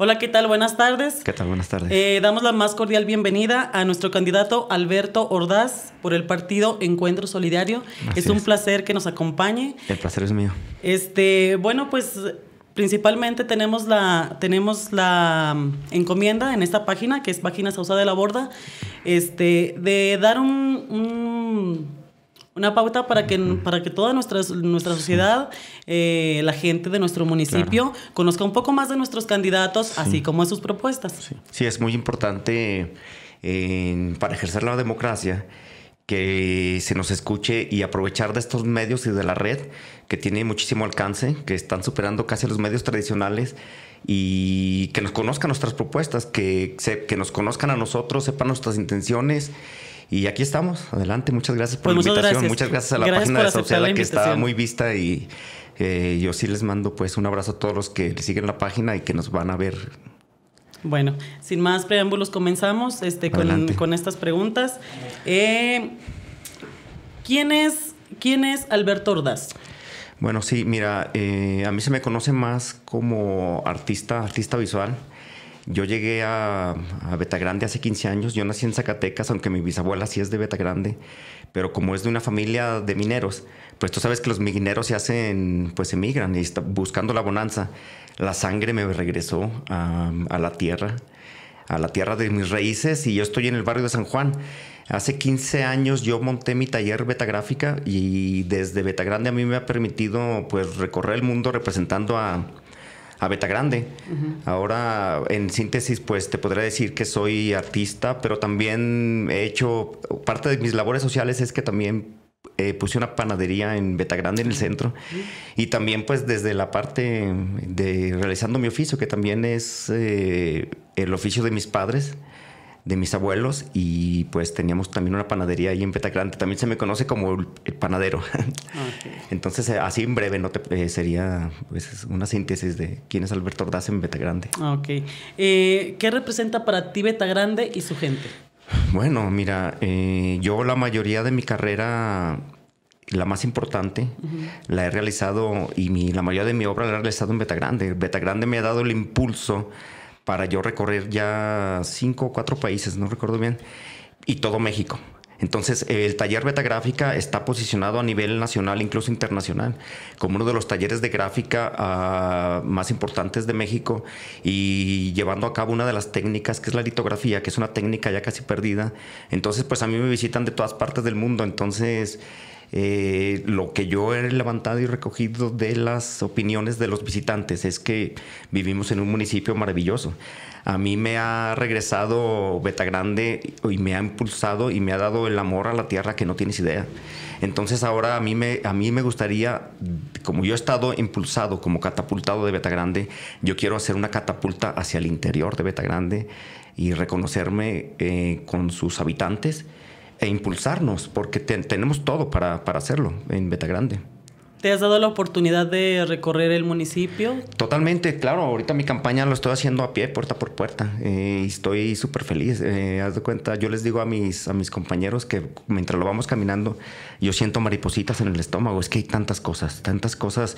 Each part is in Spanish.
Hola, ¿qué tal? Buenas tardes. ¿Qué tal? Buenas tardes. Eh, damos la más cordial bienvenida a nuestro candidato Alberto Ordaz por el partido Encuentro Solidario. es un placer que nos acompañe. El placer es mío. Este, bueno, pues principalmente tenemos la, tenemos la mm, encomienda en esta página, que es Página Sausa de la Borda, este, de dar un una pauta para que, para que toda nuestra, nuestra sociedad, eh, la gente de nuestro municipio, conozca un poco más de nuestros candidatos, así como de sus propuestas. Sí, sí es muy importante para ejercer la democracia que se nos escuche y aprovechar de estos medios y de la red que tiene muchísimo alcance, que están superando casi los medios tradicionales y que nos conozcan nuestras propuestas, que, que nos conozcan a nosotros, sepan nuestras intenciones y aquí estamos. Adelante. Muchas gracias por pues la invitación. Muchas gracias a la página de que está muy vista y eh, yo sí les mando pues un abrazo a todos los que siguen la página y que nos van a ver. Bueno, sin más preámbulos comenzamos este, con, estas preguntas. Eh, ¿quién, es, ¿Quién es Alberto Ordaz? Bueno, sí, mira, eh, a mí se me conoce más como artista, artista visual. Yo llegué a, Betagrande hace 15 años. Yo nací en Zacatecas, aunque mi bisabuela sí es de Betagrande. Pero como es de una familia de mineros, pues tú sabes que los mineros se hacen, pues emigran y están buscando la bonanza. La sangre me regresó a, la tierra, a la tierra de mis raíces. Y yo estoy en el barrio de San Juan. Hace 15 años yo monté mi taller Betagráfica y desde Betagrande a mí me ha permitido pues recorrer el mundo representando a, a Beta Grande. Ahora, en síntesis, pues te podría decir que soy artista, pero también he hecho, parte de mis labores sociales es que también eh, puse una panadería en Grande en el centro. Y también, pues, desde la parte de realizando mi oficio, que también es eh, el oficio de mis padres de mis abuelos y pues teníamos también una panadería ahí en Betagrande, También se me conoce como el panadero. Ah, Entonces, eh, así en breve no te, eh, sería pues, una síntesis de quién es Alberto Ordaz en Betagrande. Ah, ok. Eh, ¿Qué representa para ti Betagrande y su gente? Bueno, mira, yo la mayoría de mi carrera la más importante, la he realizado y la mayoría de mi obra la he realizado en Betagrande. Betagrande me ha dado el impulso para yo recorrer ya cinco o cuatro países, no recuerdo bien, y todo México. Entonces, el taller Beta Gráfica está posicionado a nivel nacional, incluso internacional, como uno de los talleres de gráfica ah, más importantes de México y llevando a cabo una de las técnicas que es la litografía, que es una técnica ya casi perdida. Entonces, pues a mí me visitan de todas partes del mundo. Entonces, eh, lo que yo he levantado y recogido de las opiniones de los visitantes es que vivimos en un municipio maravilloso. A mí me ha regresado Betagrande y me ha impulsado y me ha dado el amor a la tierra que no tienes idea. Entonces ahora a mí me, a mí me gustaría, como yo he estado impulsado como catapultado de Betagrande, yo quiero hacer una catapulta hacia el interior de Betagrande y reconocerme eh, con sus habitantes e impulsarnos, porque tenemos todo para, hacerlo en Betagrande. ¿Te has dado la oportunidad de recorrer el municipio? Totalmente, claro. Ahorita mi campaña lo estoy haciendo a pie, puerta por puerta. Eh, y estoy súper feliz. Eh, haz de cuenta, yo les digo a mis, a mis compañeros que mientras lo vamos caminando, yo siento maripositas en el estómago, es que hay tantas cosas, tantas cosas,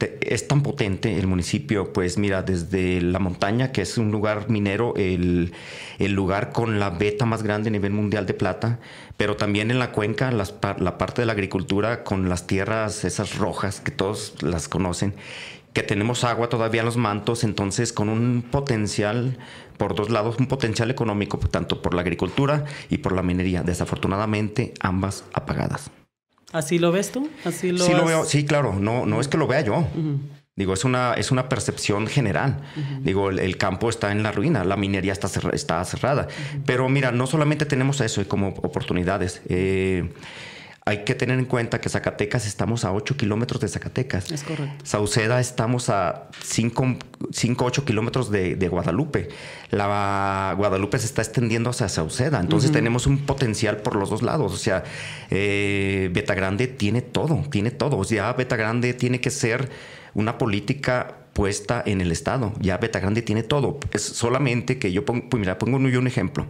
es tan potente el municipio, pues mira, desde la montaña, que es un lugar minero, el, lugar con la beta más grande a nivel mundial de plata, pero también en la cuenca, la parte de la agricultura con las tierras, esas rojas que todos las conocen, que tenemos agua todavía en los mantos, entonces con un potencial, por dos lados, un potencial económico, tanto por la agricultura y por la minería, desafortunadamente ambas apagadas. ¿Así lo ves tú? lo sí, lo veo, sí, claro. No, no es que lo vea yo. Digo, es una, es una percepción general. Digo, el, campo está en la ruina, la minería está, está cerrada. Pero mira, no solamente tenemos eso como oportunidades. Eh, hay que tener en cuenta que Zacatecas estamos a 8 kilómetros de Zacatecas. Es correcto. Sauceda estamos a 5, 8 kilómetros de, Guadalupe. La Guadalupe se está extendiendo hacia Sauceda. Entonces tenemos un potencial por los dos lados. O sea, eh, Beta Grande tiene todo, tiene todo. O sea, Beta Grande tiene que ser una política puesta en el Estado. Ya Beta Grande tiene todo. Es solamente que yo pongo, pues mira, pongo yo un ejemplo.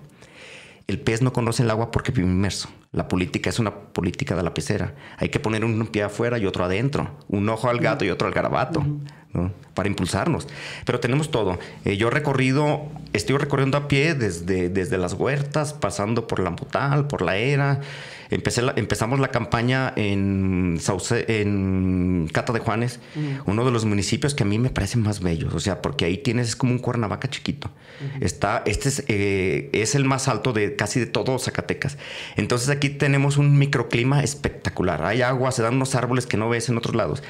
El pez no conoce el agua porque vive inmerso. La política es una política de la pecera. Hay que poner un pie afuera y otro adentro, un ojo al gato y otro al garabato para impulsarnos. Pero tenemos todo. Eh, yo he recorrido, estoy recorriendo a pie desde, desde las huertas, pasando por la Motal, por la Era. Empecé empezamos la campaña en, en Cata de Juanes, mm. uno de los municipios que a mí me parecen más bellos, o sea, porque ahí tienes es como un Cuernavaca chiquito. Está, este es, eh, es, el más alto de casi de todo Zacatecas. Entonces aquí tenemos un microclima espectacular. Hay agua, se dan unos árboles que no ves en otros lados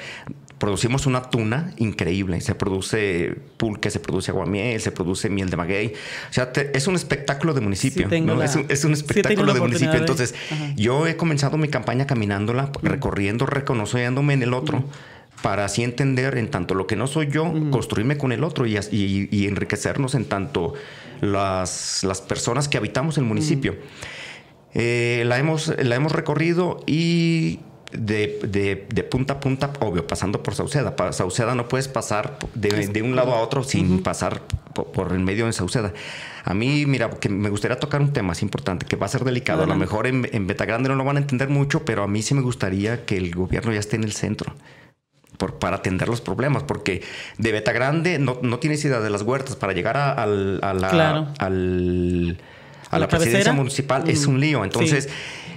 producimos una tuna increíble. Se produce pulque, se produce aguamiel, se produce miel de maguey. O sea, es un espectáculo de municipio. es, un, espectáculo de municipio. Entonces, yo he comenzado mi campaña caminándola, recorriendo, reconociéndome en el otro. para así entender en tanto lo que no soy yo, construirme con el otro y, enriquecernos en tanto las, personas que habitamos el municipio. Eh, la, hemos, la hemos recorrido y de, punta a punta, obvio, pasando por Sauceda. Sauceda no puedes pasar de, un lado a otro sin pasar por, el medio de Sauceda. A mí, mira, que me gustaría tocar un tema, es importante, que va a ser delicado. A lo mejor en, en Betagrande no lo van a entender mucho, pero a mí sí me gustaría que el gobierno ya esté en el centro. Por, para atender los problemas, porque de Betagrande no, no tienes idea de las huertas para llegar a, la, al, a la, presidencia municipal es mm, un lío. Entonces,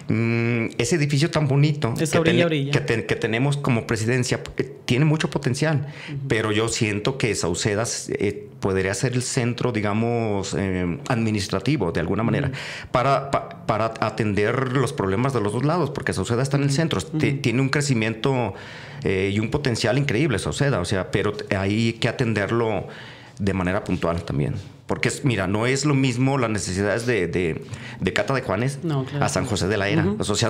Mm, ese edificio tan bonito que, tenemos como presidencia tiene mucho potencial, pero yo siento que Sauceda eh, podría ser el centro, digamos, eh, administrativo de alguna manera para, para atender los problemas de los dos lados, porque Sauceda está en el centro, tiene un crecimiento eh, y un potencial increíble, Sauceda, o sea, pero hay que atenderlo de manera puntual también. Porque, mira, no es lo mismo las necesidades de, de, de Cata de Juanes a San José de la Era.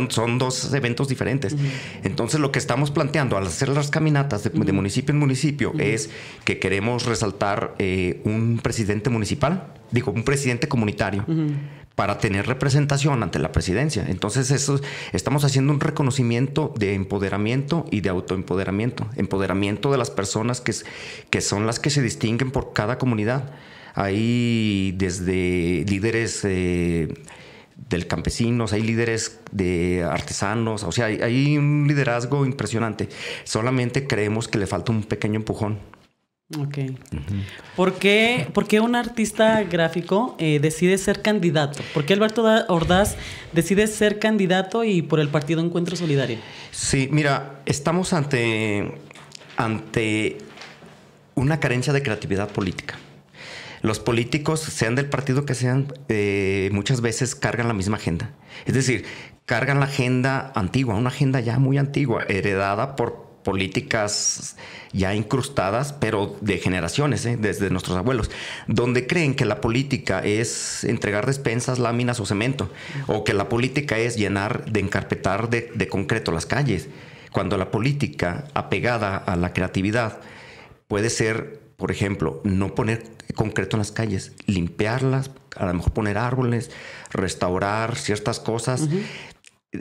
son dos eventos diferentes. Entonces, lo que estamos planteando al hacer las caminatas de, municipio en municipio es que queremos resaltar eh, un presidente municipal, digo, un presidente comunitario para tener representación ante la presidencia. Entonces, eso, estamos haciendo un reconocimiento de empoderamiento y de autoempoderamiento, empoderamiento de las personas que, son las que se distinguen por cada comunidad. Hay desde líderes eh, del campesinos, hay líderes de artesanos, o sea, hay un liderazgo impresionante. Solamente creemos que le falta un pequeño empujón. Ok. ¿Por, qué, un artista gráfico eh, decide ser candidato? ¿Por qué Alberto Ordaz decide ser candidato y por el partido Encuentro Solidario? Sí, mira, estamos ante, ante una carencia de creatividad política. Los políticos, sean del partido que sean, eh, muchas veces cargan la misma agenda. Es decir, cargan la agenda antigua, una agenda ya muy antigua, heredada por políticas ya incrustadas, pero de generaciones, ¿eh? desde nuestros abuelos, donde creen que la política es entregar despensas, láminas o cemento, o que la política es llenar de encarpetar de, concreto las calles, cuando la política apegada a la creatividad puede ser, por ejemplo, no poner concreto en las calles, limpiarlas, a lo mejor poner árboles, restaurar ciertas cosas,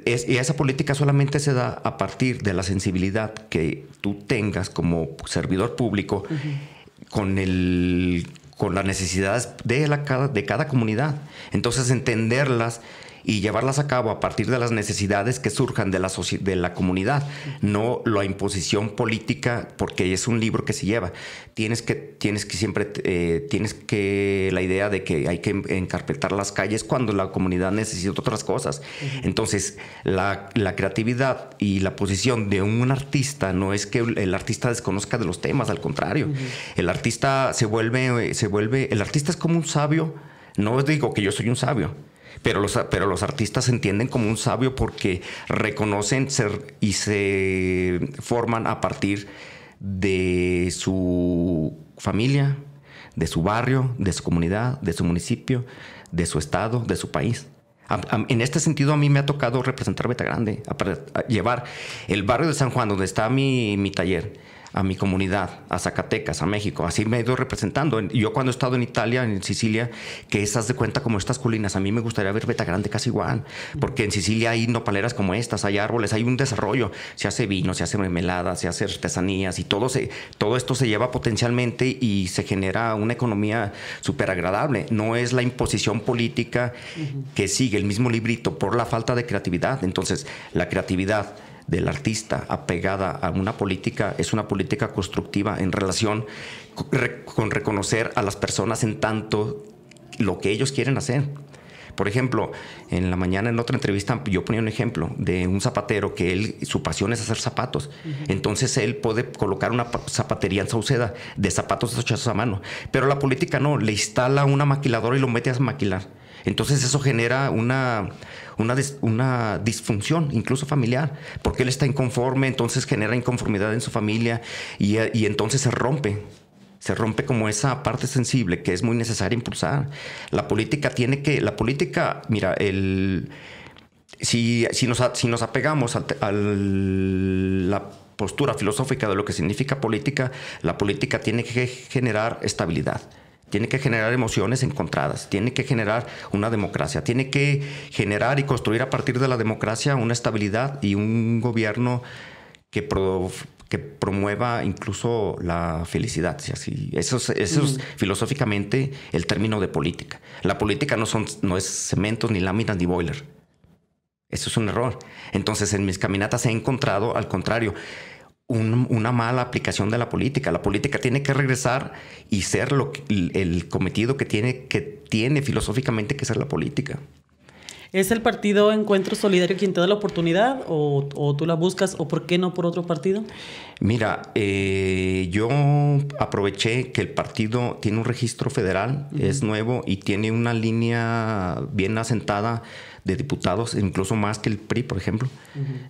y esa política solamente se da a partir de la sensibilidad que tú tengas como servidor público con, el, con las necesidades de, la, de cada comunidad. Entonces, entenderlas y llevarlas a cabo a partir de las necesidades que surjan de la, de la comunidad, no la imposición política, porque es un libro que se lleva. Tienes que, tienes que siempre, eh, tienes que la idea de que hay que encarpetar las calles cuando la comunidad necesita otras cosas. Entonces, la, creatividad y la posición de un artista no es que el artista desconozca de los temas, al contrario. El artista se vuelve, eh, se vuelve, el artista es como un sabio. No digo que yo soy un sabio, pero los, artistas se entienden como un sabio porque reconocen ser, y se forman a partir de su familia, de su barrio, de su comunidad, de su municipio, de su estado, de su país. en este sentido, a mí me ha tocado representar Beta Grande, llevar el barrio de San Juan, donde está mi, mi taller, a mi comunidad, a Zacatecas, a México. Así me he ido representando. Yo cuando he estado en Italia, en Sicilia, que esas de cuenta como estas culinas, a mí me gustaría ver Beta Grande casi igual, porque en Sicilia hay nopaleras como estas, hay árboles, hay un desarrollo, se hace vino, se hace mermelada, se hace artesanías y todo, se, todo esto se lleva potencialmente y se genera una economía súper agradable. No es la imposición política que sigue el mismo librito por la falta de creatividad. Entonces, la creatividad del artista apegada a una política es una política constructiva en relación con reconocer a las personas en tanto lo que ellos quieren hacer. Por ejemplo, en la mañana en otra entrevista yo ponía un ejemplo de un zapatero que él, su pasión es hacer zapatos. Entonces él puede colocar una zapatería en Sauceda de zapatos hechos a mano. Pero la política no, le instala una maquiladora y lo mete a maquilar entonces eso genera una, disfunción, incluso familiar, porque él está inconforme, entonces genera inconformidad en su familia y, entonces se rompe se rompe como esa parte sensible que es muy necesaria impulsar. La política tiene que, la política, mira, el, si, nos, apegamos a la postura filosófica de lo que significa política, la política tiene que generar estabilidad tiene que generar emociones encontradas, tiene que generar una democracia, tiene que generar y construir a partir de la democracia una estabilidad y un gobierno que, promueva incluso la felicidad. Si así. Eso es, eso filosóficamente el término de política. La política no, son, no es cementos, ni láminas, ni boiler. Eso es un error. Entonces en mis caminatas he encontrado, al contrario, una mala aplicación de la política. La política tiene que regresar y ser lo el cometido que tiene, que tiene filosóficamente que ser la política. ¿Es el partido Encuentro Solidario quien te da la oportunidad o, tú la buscas o por qué no por otro partido? Mira, eh, yo aproveché que el partido tiene un registro federal, es nuevo y tiene una línea bien asentada de diputados, incluso más que el PRI, por ejemplo.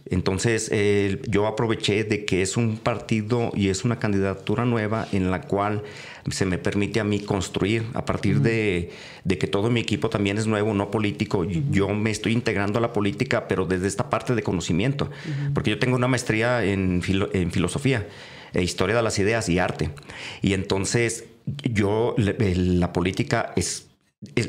Entonces, eh, yo aproveché de que es un partido y es una candidatura nueva en la cual se me permite a mí construir a partir de, que todo mi equipo también es nuevo, no político. Yo me estoy integrando a la política, pero desde esta parte de conocimiento, porque yo tengo una maestría en, en filosofía. E historia de las ideas y arte. Y entonces yo, la política es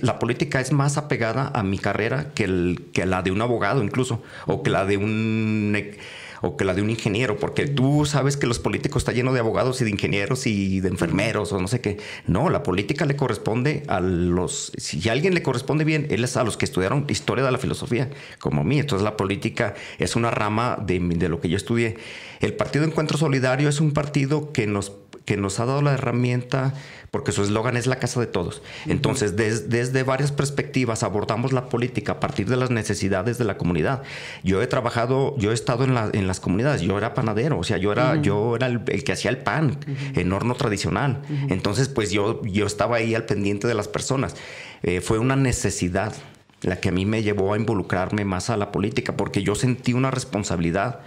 la política es más apegada a mi carrera que, la de un abogado incluso, o que la de un e, o que la de un ingeniero, porque tú sabes que los políticos están llenos de abogados y de ingenieros y de enfermeros o no sé qué. No, la política le corresponde a los, si a alguien le corresponde bien, él es a los que estudiaron historia de la filosofía, como a mí. Entonces la política es una rama de, de lo que yo estudié. El Partido Encuentro Solidario es un partido que nos que nos ha dado la herramienta, porque su eslogan es la casa de todos. Entonces, desde varias perspectivas abordamos la política a partir de las necesidades de la comunidad. Yo he trabajado, yo he estado en, en las comunidades, yo era panadero, o sea, yo era, yo era el, que hacía el pan en horno tradicional. Entonces, pues yo, yo estaba ahí al pendiente de las personas. Eh, fue una necesidad la que a mí me llevó a involucrarme más a la política, porque yo sentí una responsabilidad,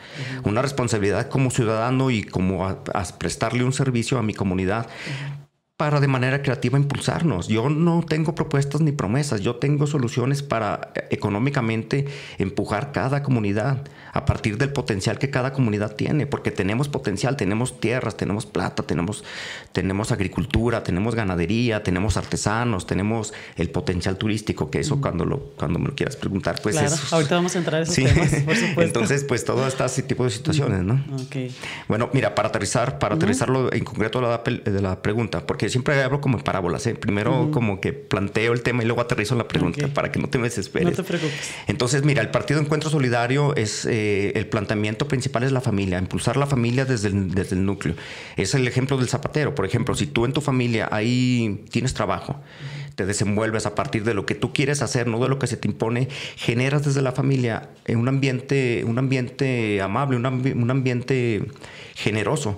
una responsabilidad como ciudadano y como a, prestarle un servicio a mi comunidad para de manera creativa impulsarnos. Yo no tengo propuestas ni promesas, yo tengo soluciones para eh, económicamente empujar cada comunidad a partir del potencial que cada comunidad tiene, porque tenemos potencial, tenemos tierras, tenemos plata, tenemos, tenemos agricultura, tenemos ganadería, tenemos artesanos, tenemos el potencial turístico, que eso cuando, lo, cuando me lo quieras preguntar, pues... Claro, ahorita vamos a entrar a esos por supuesto. Entonces, pues todo este tipo de situaciones, ¿no? Okay. Bueno, mira, para aterrizar, para aterrizarlo en concreto la, de la pregunta, porque siempre hablo como en parábolas, ¿eh? primero como que planteo el tema y luego aterrizo la pregunta para que no te me desesperes. No te preocupes. Entonces, mira, el Partido Encuentro Solidario es... Eh, el planteamiento principal es la familia, impulsar la familia desde el, desde el núcleo. Es el ejemplo del zapatero, por ejemplo, si tú en tu familia ahí tienes trabajo, te desenvuelves a partir de lo que tú quieres hacer, no de lo que se te impone, generas desde la familia un ambiente, un ambiente amable, un ambiente generoso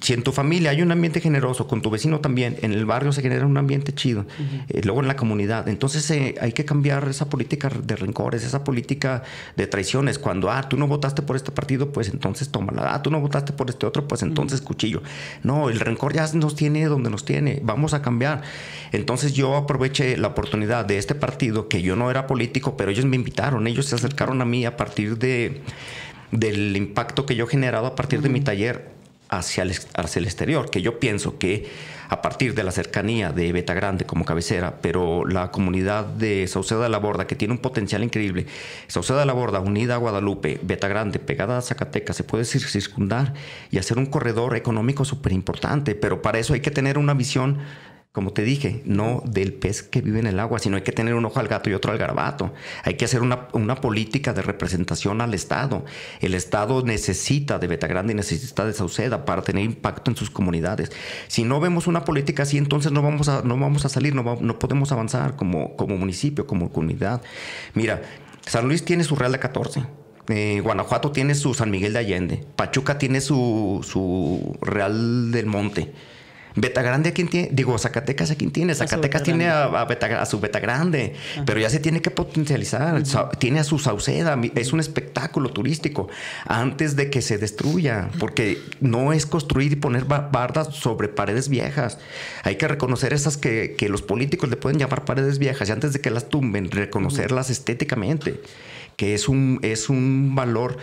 si en tu familia hay un ambiente generoso, con tu vecino también, en el barrio se genera un ambiente chido, eh, luego en la comunidad. Entonces eh, hay que cambiar esa política de rencores, esa política de traiciones. Cuando, ah, tú no votaste por este partido, pues entonces tómala. Ah, tú no votaste por este otro, pues entonces cuchillo. No, el rencor ya nos tiene donde nos tiene. Vamos a cambiar. Entonces yo aproveché la oportunidad de este partido, que yo no era político, pero ellos me invitaron, ellos se acercaron a mí a partir de del impacto que yo he generado a partir de mi taller hacia el, hacia el exterior, que yo pienso que a partir de la cercanía de Beta Grande como cabecera, pero la comunidad de Sauceda de la Borda, que tiene un potencial increíble, Sauceda de la Borda, unida a Guadalupe, Beta Grande, pegada a Zacatecas, se puede circundar y hacer un corredor económico súper importante, pero para eso hay que tener una visión como te dije, no del pez que vive en el agua, sino hay que tener un ojo al gato y otro al garabato. Hay que hacer una, política de representación al Estado. El Estado necesita de Betagrande y necesita de Sauceda para tener impacto en sus comunidades. Si no vemos una política así, entonces no vamos a, no vamos a salir, no, no podemos avanzar como, como municipio, como comunidad. Mira, San Luis tiene su Real de 14. Eh, Guanajuato tiene su San Miguel de Allende. Pachuca tiene su, su Real del Monte. Grande a quién tiene, digo, Zacatecas a quién tiene, Zacatecas tiene a, su Beta, Grande. pero ya se tiene que potencializar, tiene a su Sauceda, es un espectáculo turístico, antes de que se destruya, porque no es construir y poner bardas sobre paredes viejas, hay que reconocer esas que, los políticos le pueden llamar paredes viejas, y antes de que las tumben, reconocerlas estéticamente, que es un, es un valor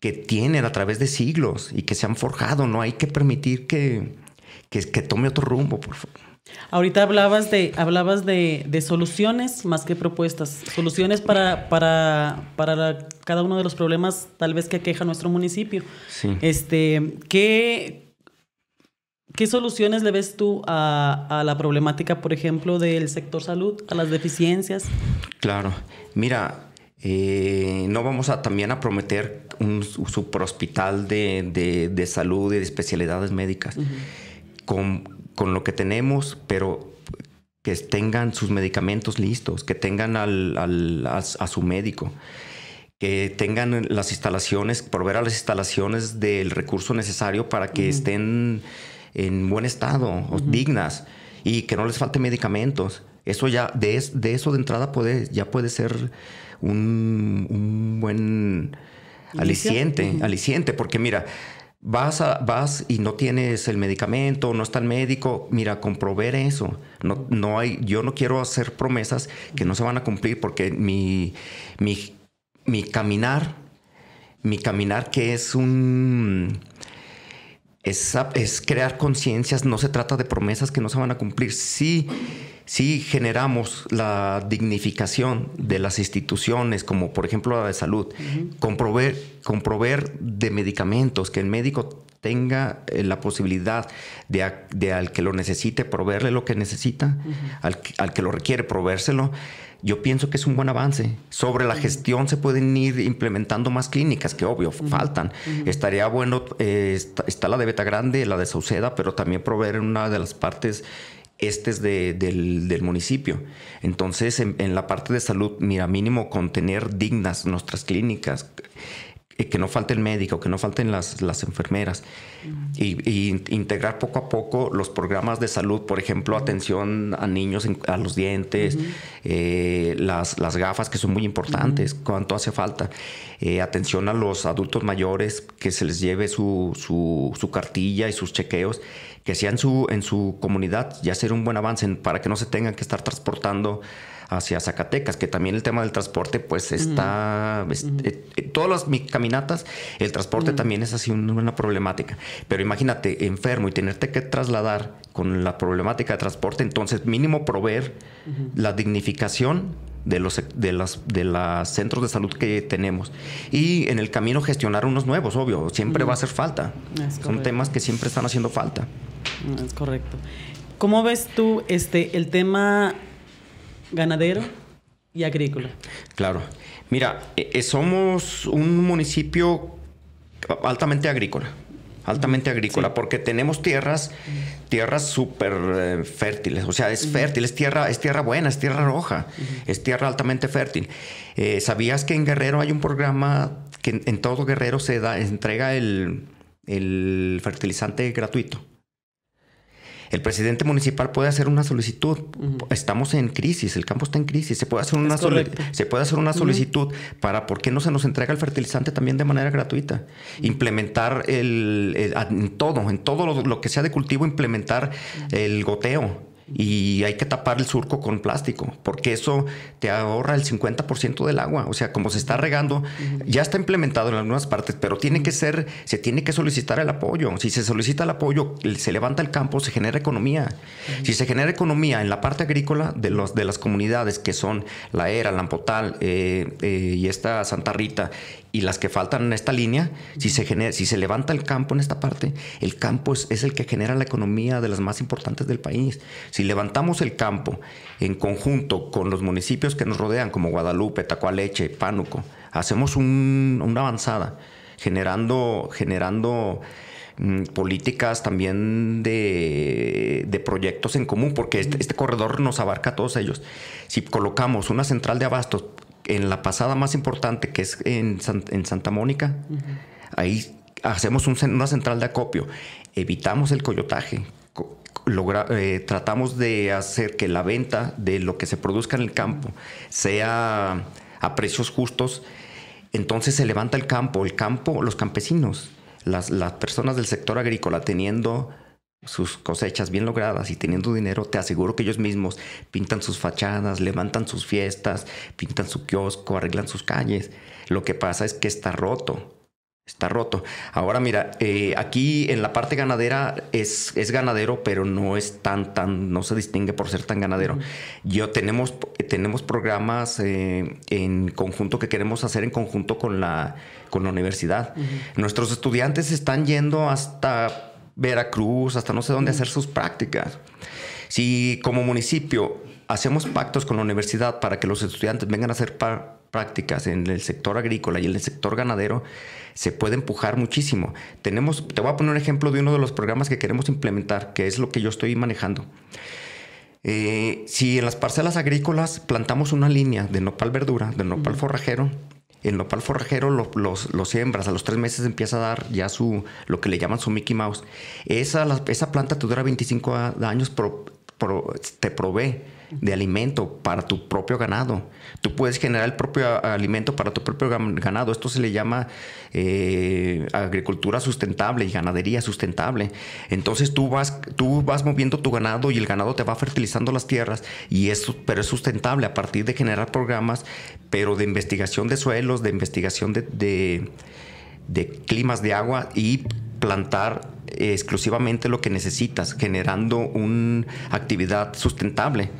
que tienen a través de siglos y que se han forjado, no hay que permitir que que, tome otro rumbo, por favor. Ahorita hablabas de, hablabas de, soluciones más que propuestas, soluciones para, para, cada uno de los problemas tal vez que aqueja nuestro municipio. Sí. Este, ¿qué, ¿Qué soluciones le ves tú a, la problemática, por ejemplo, del sector salud, a las deficiencias? Claro, mira, eh, no vamos a también a prometer un superhospital de, de, salud y de especialidades médicas con, con lo que tenemos, pero que tengan sus medicamentos listos, que tengan al, al, a, su médico, que tengan las instalaciones, proveer a las instalaciones del recurso necesario para que estén en buen estado, dignas, y que no les falte medicamentos. Eso ya, de, de eso de entrada puede, ya puede ser un, buen aliciente, aliciente, porque mira, vas, vas y no tienes el medicamento, no está el médico, mira, comprobar eso. No, no hay, yo no quiero hacer promesas que no se van a cumplir porque mi, mi, caminar, mi caminar que es un... Es, es crear conciencias, no se trata de promesas que no se van a cumplir. Sí, si generamos la dignificación de las instituciones, como por ejemplo la de salud, comprover de medicamentos, que el médico tenga eh, la posibilidad de, al que lo necesite proveerle lo que necesita, al, que lo requiere proveérselo, yo pienso que es un buen avance. Sobre la gestión se pueden ir implementando más clínicas, que obvio, faltan. Estaría bueno, eh, está, está, la de Beta Grande, la de Sauceda, pero también proveer en una de las partes este es del, municipio. Entonces, en, la parte de salud, mira, mínimo con tener dignas nuestras clínicas, eh, que no falte el médico, que no falten las, enfermeras, y, integrar poco a poco los programas de salud, por ejemplo, atención a niños, a los dientes, eh, las, gafas que son muy importantes, cuánto hace falta, eh, atención a los adultos mayores, que se les lleve su cartilla y sus chequeos que sea en su, en su comunidad, ya hacer un buen avance para que no se tengan que estar transportando hacia Zacatecas, que también el tema del transporte, pues está, en eh, eh, todas las caminatas, el transporte también es así una, problemática. Pero imagínate, enfermo y tenerte que trasladar con la problemática de transporte, entonces mínimo proveer la dignificación. De los, de, las, de los centros de salud que tenemos. Y en el camino gestionar unos nuevos, obvio, siempre va a hacer falta. Son temas que siempre están haciendo falta. Mm, es correcto. ¿Cómo ves tú este, el tema ganadero y agrícola? Claro. Mira, e, e, somos un municipio altamente agrícola altamente agrícola, porque tenemos tierras, tierras súper eh, fértiles, o sea, es fértil, es tierra, es tierra buena, es tierra roja, es tierra altamente fértil. Eh, ¿Sabías que en Guerrero hay un programa que en, todo Guerrero se da, entrega el fertilizante gratuito? El presidente municipal puede hacer una solicitud. Estamos en crisis, el campo está en crisis. Se puede hacer una, se puede hacer una solicitud para por qué no se nos entrega el fertilizante también de manera gratuita. Implementar el, en todo, en todo lo, que sea de cultivo, implementar el goteo y hay que tapar el surco con plástico, porque eso te ahorra el 50% del agua. O sea, como se está regando, ya está implementado en algunas partes, pero tiene que ser, se tiene que solicitar el apoyo. Si se solicita el apoyo, se levanta el campo, se genera economía. Si se genera economía en la parte agrícola de, los, de las comunidades que son La Era, Lampotal eh, eh, y esta Santa Rita y las que faltan en esta línea, si se, si se levanta el campo en esta parte, el campo es, el que genera la economía de las más importantes del país. Si levantamos el campo en conjunto con los municipios que nos rodean, como Guadalupe, Tacualeche, Pánuco, hacemos una avanzada, generando, generando mm, políticas también de, de, proyectos en común, porque este, este corredor nos abarca a todos ellos. Si colocamos una central de abastos, en la pasada más importante, que es en, Santa Mónica, ahí hacemos una central de acopio, evitamos el coyotaje, eh, tratamos de hacer que la venta de lo que se produzca en el campo sea a precios justos, entonces se levanta el campo, el campo, los campesinos, las, las personas del sector agrícola teniendo sus cosechas bien logradas y teniendo dinero, te aseguro que ellos mismos pintan sus fachadas, levantan sus fiestas, pintan su kiosco, arreglan sus calles. Lo que pasa es que está roto. Está roto. Ahora mira, eh, aquí en la parte ganadera es, es, ganadero, pero no es tan, tan, no se distingue por ser tan ganadero. Yo tenemos, tenemos programas eh, en conjunto que queremos hacer en conjunto con la, con la universidad. Nuestros estudiantes están yendo hasta Veracruz, hasta no sé dónde hacer sus prácticas. Si como municipio hacemos pactos con la universidad para que los estudiantes vengan a hacer prácticas en el sector agrícola y en el sector ganadero, se puede empujar muchísimo. Tenemos, te voy a poner un ejemplo de uno de los programas que queremos implementar, que es lo que yo estoy manejando. Eh, si en las parcelas agrícolas plantamos una línea de nopal verdura, de nopal forrajero, el nopal forrajero lo, los, los, siembras, a los tres meses empieza a dar ya su, lo que le llaman su Mickey Mouse. Esa, esa planta te dura 25 años, pero te provee de alimento para tu propio ganado. Tú puedes generar el propio alimento para tu propio ganado. Esto se le llama eh, agricultura sustentable y ganadería sustentable. Entonces tú vas, tú vas moviendo tu ganado y el ganado te va fertilizando las tierras, y eso, pero es sustentable a partir de generar programas, pero de investigación de suelos, de investigación de, de, de climas de agua y plantar eh, exclusivamente lo que necesitas, generando una actividad sustentable,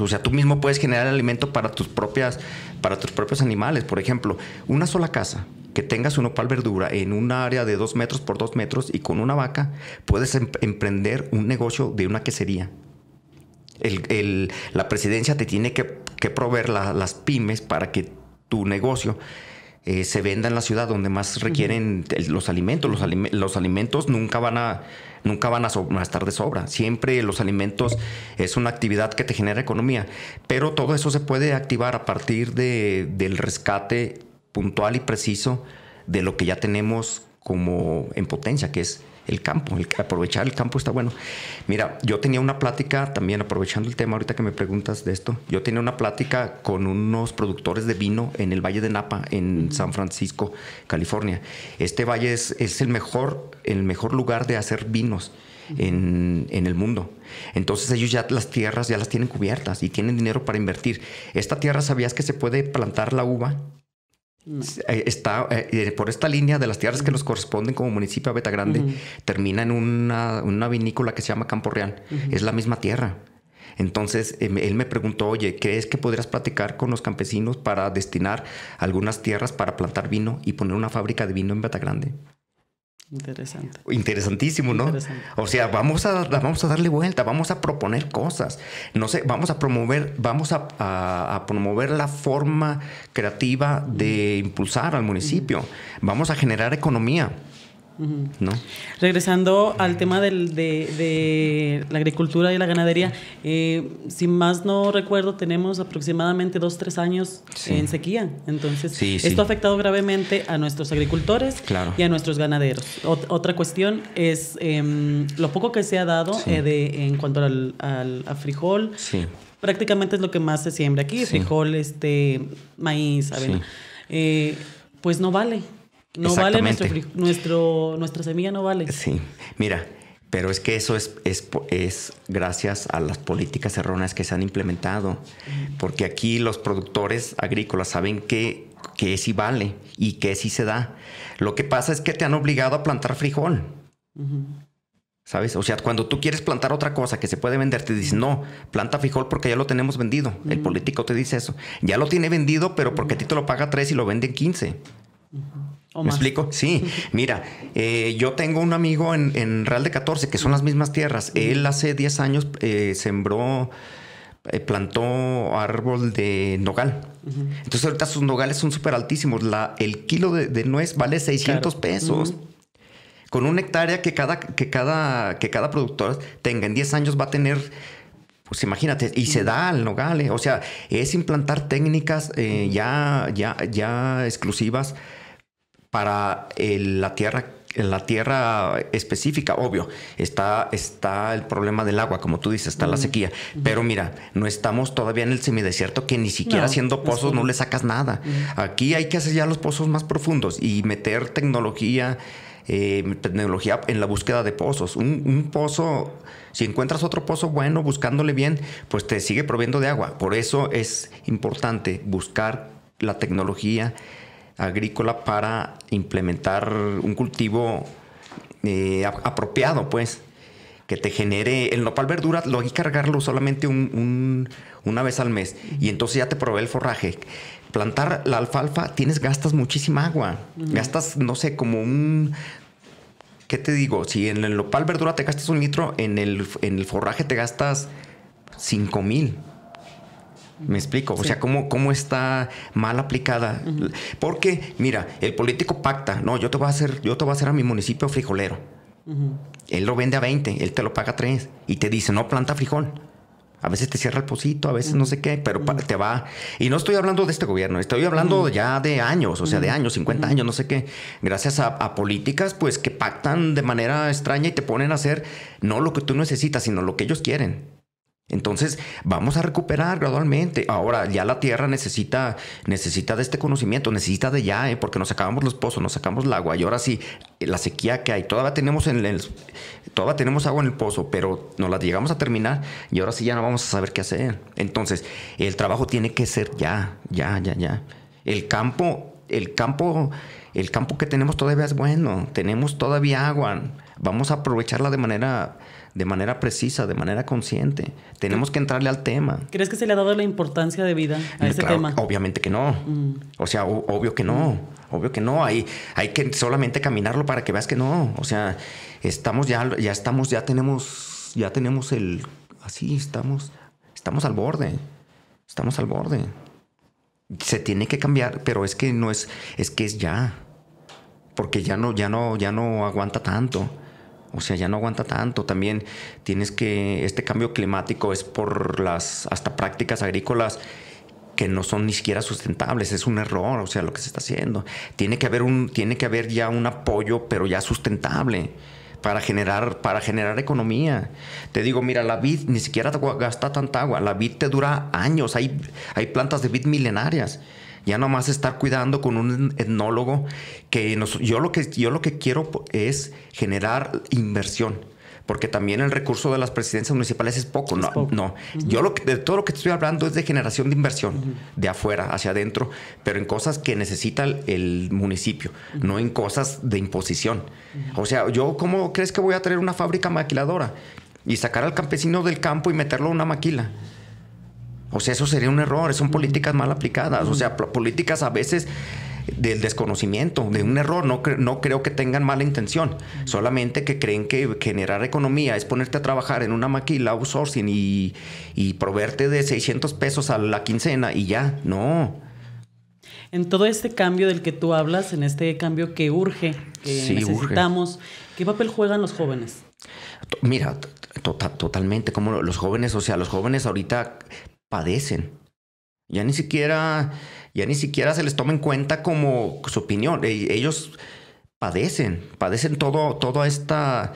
O sea, tú mismo puedes generar alimento para tus propias para tus propios animales, por ejemplo, una sola casa que tengas un opal verdura en un área de dos metros por dos metros y con una vaca puedes em, emprender un negocio de una quesería. El, la presidencia te tiene que, proveer las pymes para que tu negocio eh, se venda en la ciudad donde más requieren los alimentos. Los, alimentos nunca van a nunca van a, estar de sobra. Siempre los alimentos es una actividad que te genera economía. Pero todo eso se puede activar a partir de, del rescate puntual y preciso de lo que ya tenemos como en potencia, que es el campo, aprovechar el campo está bueno. Mira, yo tenía una plática también, aprovechando el tema ahorita que me preguntas de esto, yo tenía una plática con unos productores de vino en el Valle de Napa, en San Francisco, California. Este valle es, el, mejor, el mejor lugar de hacer vinos. En, en, el mundo. Entonces ellos ya las tierras ya las tienen cubiertas y tienen dinero para invertir. Esta tierra, ¿sabías que se puede plantar la uva eh, está eh, eh, por esta línea de las tierras que nos corresponden como municipio a Beta termina en una, vinícola que se llama Campo Real. Es la misma tierra. Entonces él me preguntó, oye, ¿crees que podrías platicar con los campesinos para destinar algunas tierras para plantar vino y poner una fábrica de vino en Beta Interesante. Interesantísimo, ¿no? O sea, vamos a, vamos a darle vuelta, vamos a proponer cosas. No sé, vamos a promover, vamos a promover la forma creativa de impulsar al municipio. Vamos a generar economía. ¿No? Regresando al tema de, la agricultura y la ganadería, eh, si más no recuerdo, tenemos aproximadamente dos, tres años en sequía. Entonces, esto ha afectado gravemente a nuestros agricultores y a nuestros ganaderos. otra cuestión es em, lo poco que se ha dado eh, en cuanto al, a frijol. Prácticamente es lo que más se siembra aquí, frijol, este, maíz, avena. Eh, pues no vale. No vale nuestro, nuestro, nuestra semilla, no vale. Sí, mira, pero es que eso es, es, gracias a las políticas erróneas que se han implementado, porque aquí los productores agrícolas saben que, que sí vale y que sí se da. Lo que pasa es que te han obligado a plantar frijol. ¿Sabes? O sea, cuando tú quieres plantar otra cosa que se puede vender, te dicen, no, planta frijol porque ya lo tenemos vendido. El político te dice eso. Ya lo tiene vendido, pero porque a ti te lo paga tres y lo venden 15. ¿Me explico? Sí, mira, eh, yo tengo un amigo en, Real de 14, que son las mismas tierras. Él hace 10 años eh, sembró, eh, plantó árbol de nogal. Entonces ahorita sus nogales son súper altísimos. el kilo de, nuez vale 600 pesos. Con una hectárea que cada, que cada, que cada productor tenga en 10 años va a tener pues imagínate, y se da al nogal. O sea, es implantar técnicas ya, ya, ya exclusivas para eh, la tierra la tierra específica, obvio, está, está el problema del agua, como tú dices, está la sequía. Pero mira, no estamos todavía en el semidesierto que ni siquiera haciendo pozos no le sacas nada. Aquí hay que hacer ya los pozos más profundos y meter tecnología. Eh, tecnología en la búsqueda de pozos. Un, un, pozo, si encuentras otro pozo bueno, buscándole bien, pues te sigue proviendo de agua. Por eso es importante buscar la tecnología agrícola para implementar un cultivo eh, apropiado, pues, que te genere el nopal verdura, lo hay cargarlo solamente una vez al mes y entonces ya te provee el forraje. Plantar la alfalfa tienes gastas muchísima agua, gastas no sé como un ¿Qué te digo? Si en el nopal verdura te gastas un litro, en el, en el forraje te gastas 5 mil. Me explico, o sea, ¿cómo, cómo está mal aplicada. Porque, mira, el político pacta, no, yo te voy a hacer, yo te voy a hacer a mi municipio frijolero. Él lo vende a 20, él te lo paga a 3 y te dice, no planta frijol. A veces te cierra el pocito, a veces no sé qué, pero te va. Y no estoy hablando de este gobierno, estoy hablando ya de años, o sea, de años, 50 años, no sé qué. Gracias a, políticas, pues, que pactan de manera extraña y te ponen a hacer no lo que tú necesitas, sino lo que ellos quieren. Entonces, vamos a recuperar gradualmente. Ahora, ya la tierra necesita, necesita de este conocimiento, necesita de ya, ¿eh? porque nos sacamos los pozos, nos sacamos el agua. Y ahora sí, la sequía que hay, todavía tenemos, en todavía tenemos agua en el pozo, pero nos la llegamos a terminar y ahora sí ya no vamos a saber qué hacer. Entonces, el trabajo tiene que ser ya, ya, ya, ya. El campo, el campo, el campo que tenemos todavía es bueno, tenemos todavía agua. Vamos a aprovecharla de manera de manera precisa, de manera consciente. Tenemos que entrarle al tema. ¿Crees que se le ha dado la importancia de vida a ese tema? Obviamente que no. Mm. O sea, obvio que no. Mm. Obvio que no. Hay, hay que solamente caminarlo para que veas que no. O sea, estamos ya, ya estamos, ya tenemos, ya tenemos el. Así estamos. Estamos al borde. Estamos al borde. Se tiene que cambiar, pero es que no es, es que es ya. Porque ya no, ya no, ya no aguanta tanto. O sea, ya no aguanta tanto. También tienes que, este cambio climático es por las hasta prácticas agrícolas que no son ni siquiera sustentables, es un error, o sea, lo que se está haciendo. Tiene que haber un, tiene que haber ya un apoyo, pero ya sustentable. Para generar, para generar economía. Te digo, mira, la vid ni siquiera gasta tanta agua. La vid te dura años. Hay, hay plantas de vid milenarias ya nomás estar cuidando con un etnólogo que yo lo que yo lo que quiero es generar inversión porque también el recurso de las presidencias municipales es poco. no, no. Yo lo de todo lo que estoy hablando es de generación de inversión, de afuera hacia adentro, pero en cosas que necesita el, municipio, no en cosas de imposición. O sea, yo, ¿cómo crees que voy a tener una fábrica maquiladora y sacar al campesino del campo y meterlo a una maquila? O pues sea, eso sería un error, son políticas mal aplicadas, o sea, políticas a veces del desconocimiento, de un error. No, no creo que tengan mala intención, solamente que creen que generar economía es ponerte a trabajar en una maquila outsourcing y, proveerte de 600 pesos a la quincena y ya. No. En todo este cambio del que tú hablas, en este cambio que urge, que necesitamos, ¿qué papel juegan los jóvenes? Mira, tota-, totalmente, como los jóvenes, o sea, los jóvenes ahorita padecen. Ya ni siquiera, ya ni siquiera se les toma en cuenta como su opinión. E, ellos padecen, padecen todo, toda esta,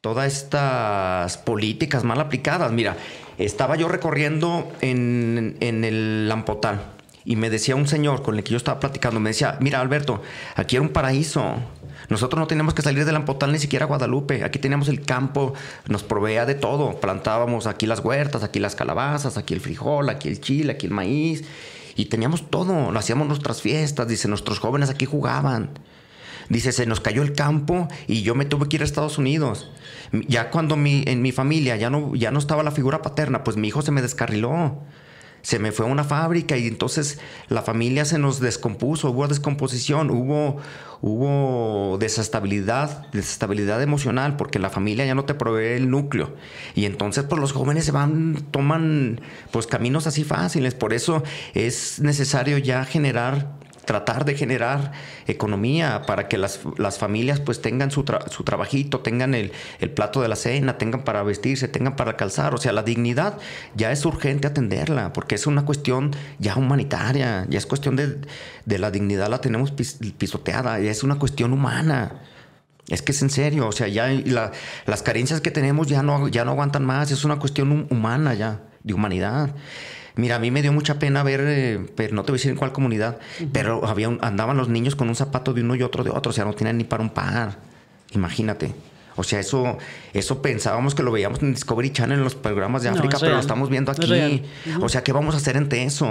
todas estas políticas mal aplicadas. Mira, estaba yo recorriendo en, en el Lampotal y me decía un señor con el que yo estaba platicando, me decía, mira Alberto, aquí era un paraíso, nosotros no teníamos que salir del Ampotal ni siquiera a Guadalupe. Aquí teníamos el campo, nos proveía de todo. Plantábamos aquí las huertas, aquí las calabazas, aquí el frijol, aquí el chile, aquí el maíz. Y teníamos todo. hacíamos nuestras fiestas. Dice, nuestros jóvenes aquí jugaban. Dice, se nos cayó el campo y yo me tuve que ir a Estados Unidos. Ya cuando mi, en mi familia ya no, ya no estaba la figura paterna, pues mi hijo se me descarriló se me fue a una fábrica y entonces la familia se nos descompuso, hubo descomposición, hubo, hubo desestabilidad, desestabilidad emocional, porque la familia ya no te provee el núcleo. Y entonces pues los jóvenes se van, toman pues caminos así fáciles, por eso es necesario ya generar tratar de generar economía para que las, las familias pues tengan su, su trabajito, tengan el, plato de la cena, tengan para vestirse, tengan para calzar. O sea, la dignidad ya es urgente atenderla porque es una cuestión ya humanitaria, ya es cuestión de, la dignidad la tenemos pisoteada, ya es una cuestión humana. Es que es en serio, o sea, ya las carencias que tenemos ya no, ya no aguantan más, es una cuestión humana ya, de humanidad. Mira, a mí me dio mucha pena ver, eh, pero no te voy a decir en cuál comunidad, pero había andaban los niños con un zapato de uno y otro de otro, o sea, no tenían ni para un par. Imagínate. O sea, eso, eso pensábamos que lo veíamos en Discovery Channel en los programas de África, pero lo estamos viendo aquí. O sea, ¿qué vamos a hacer ante eso?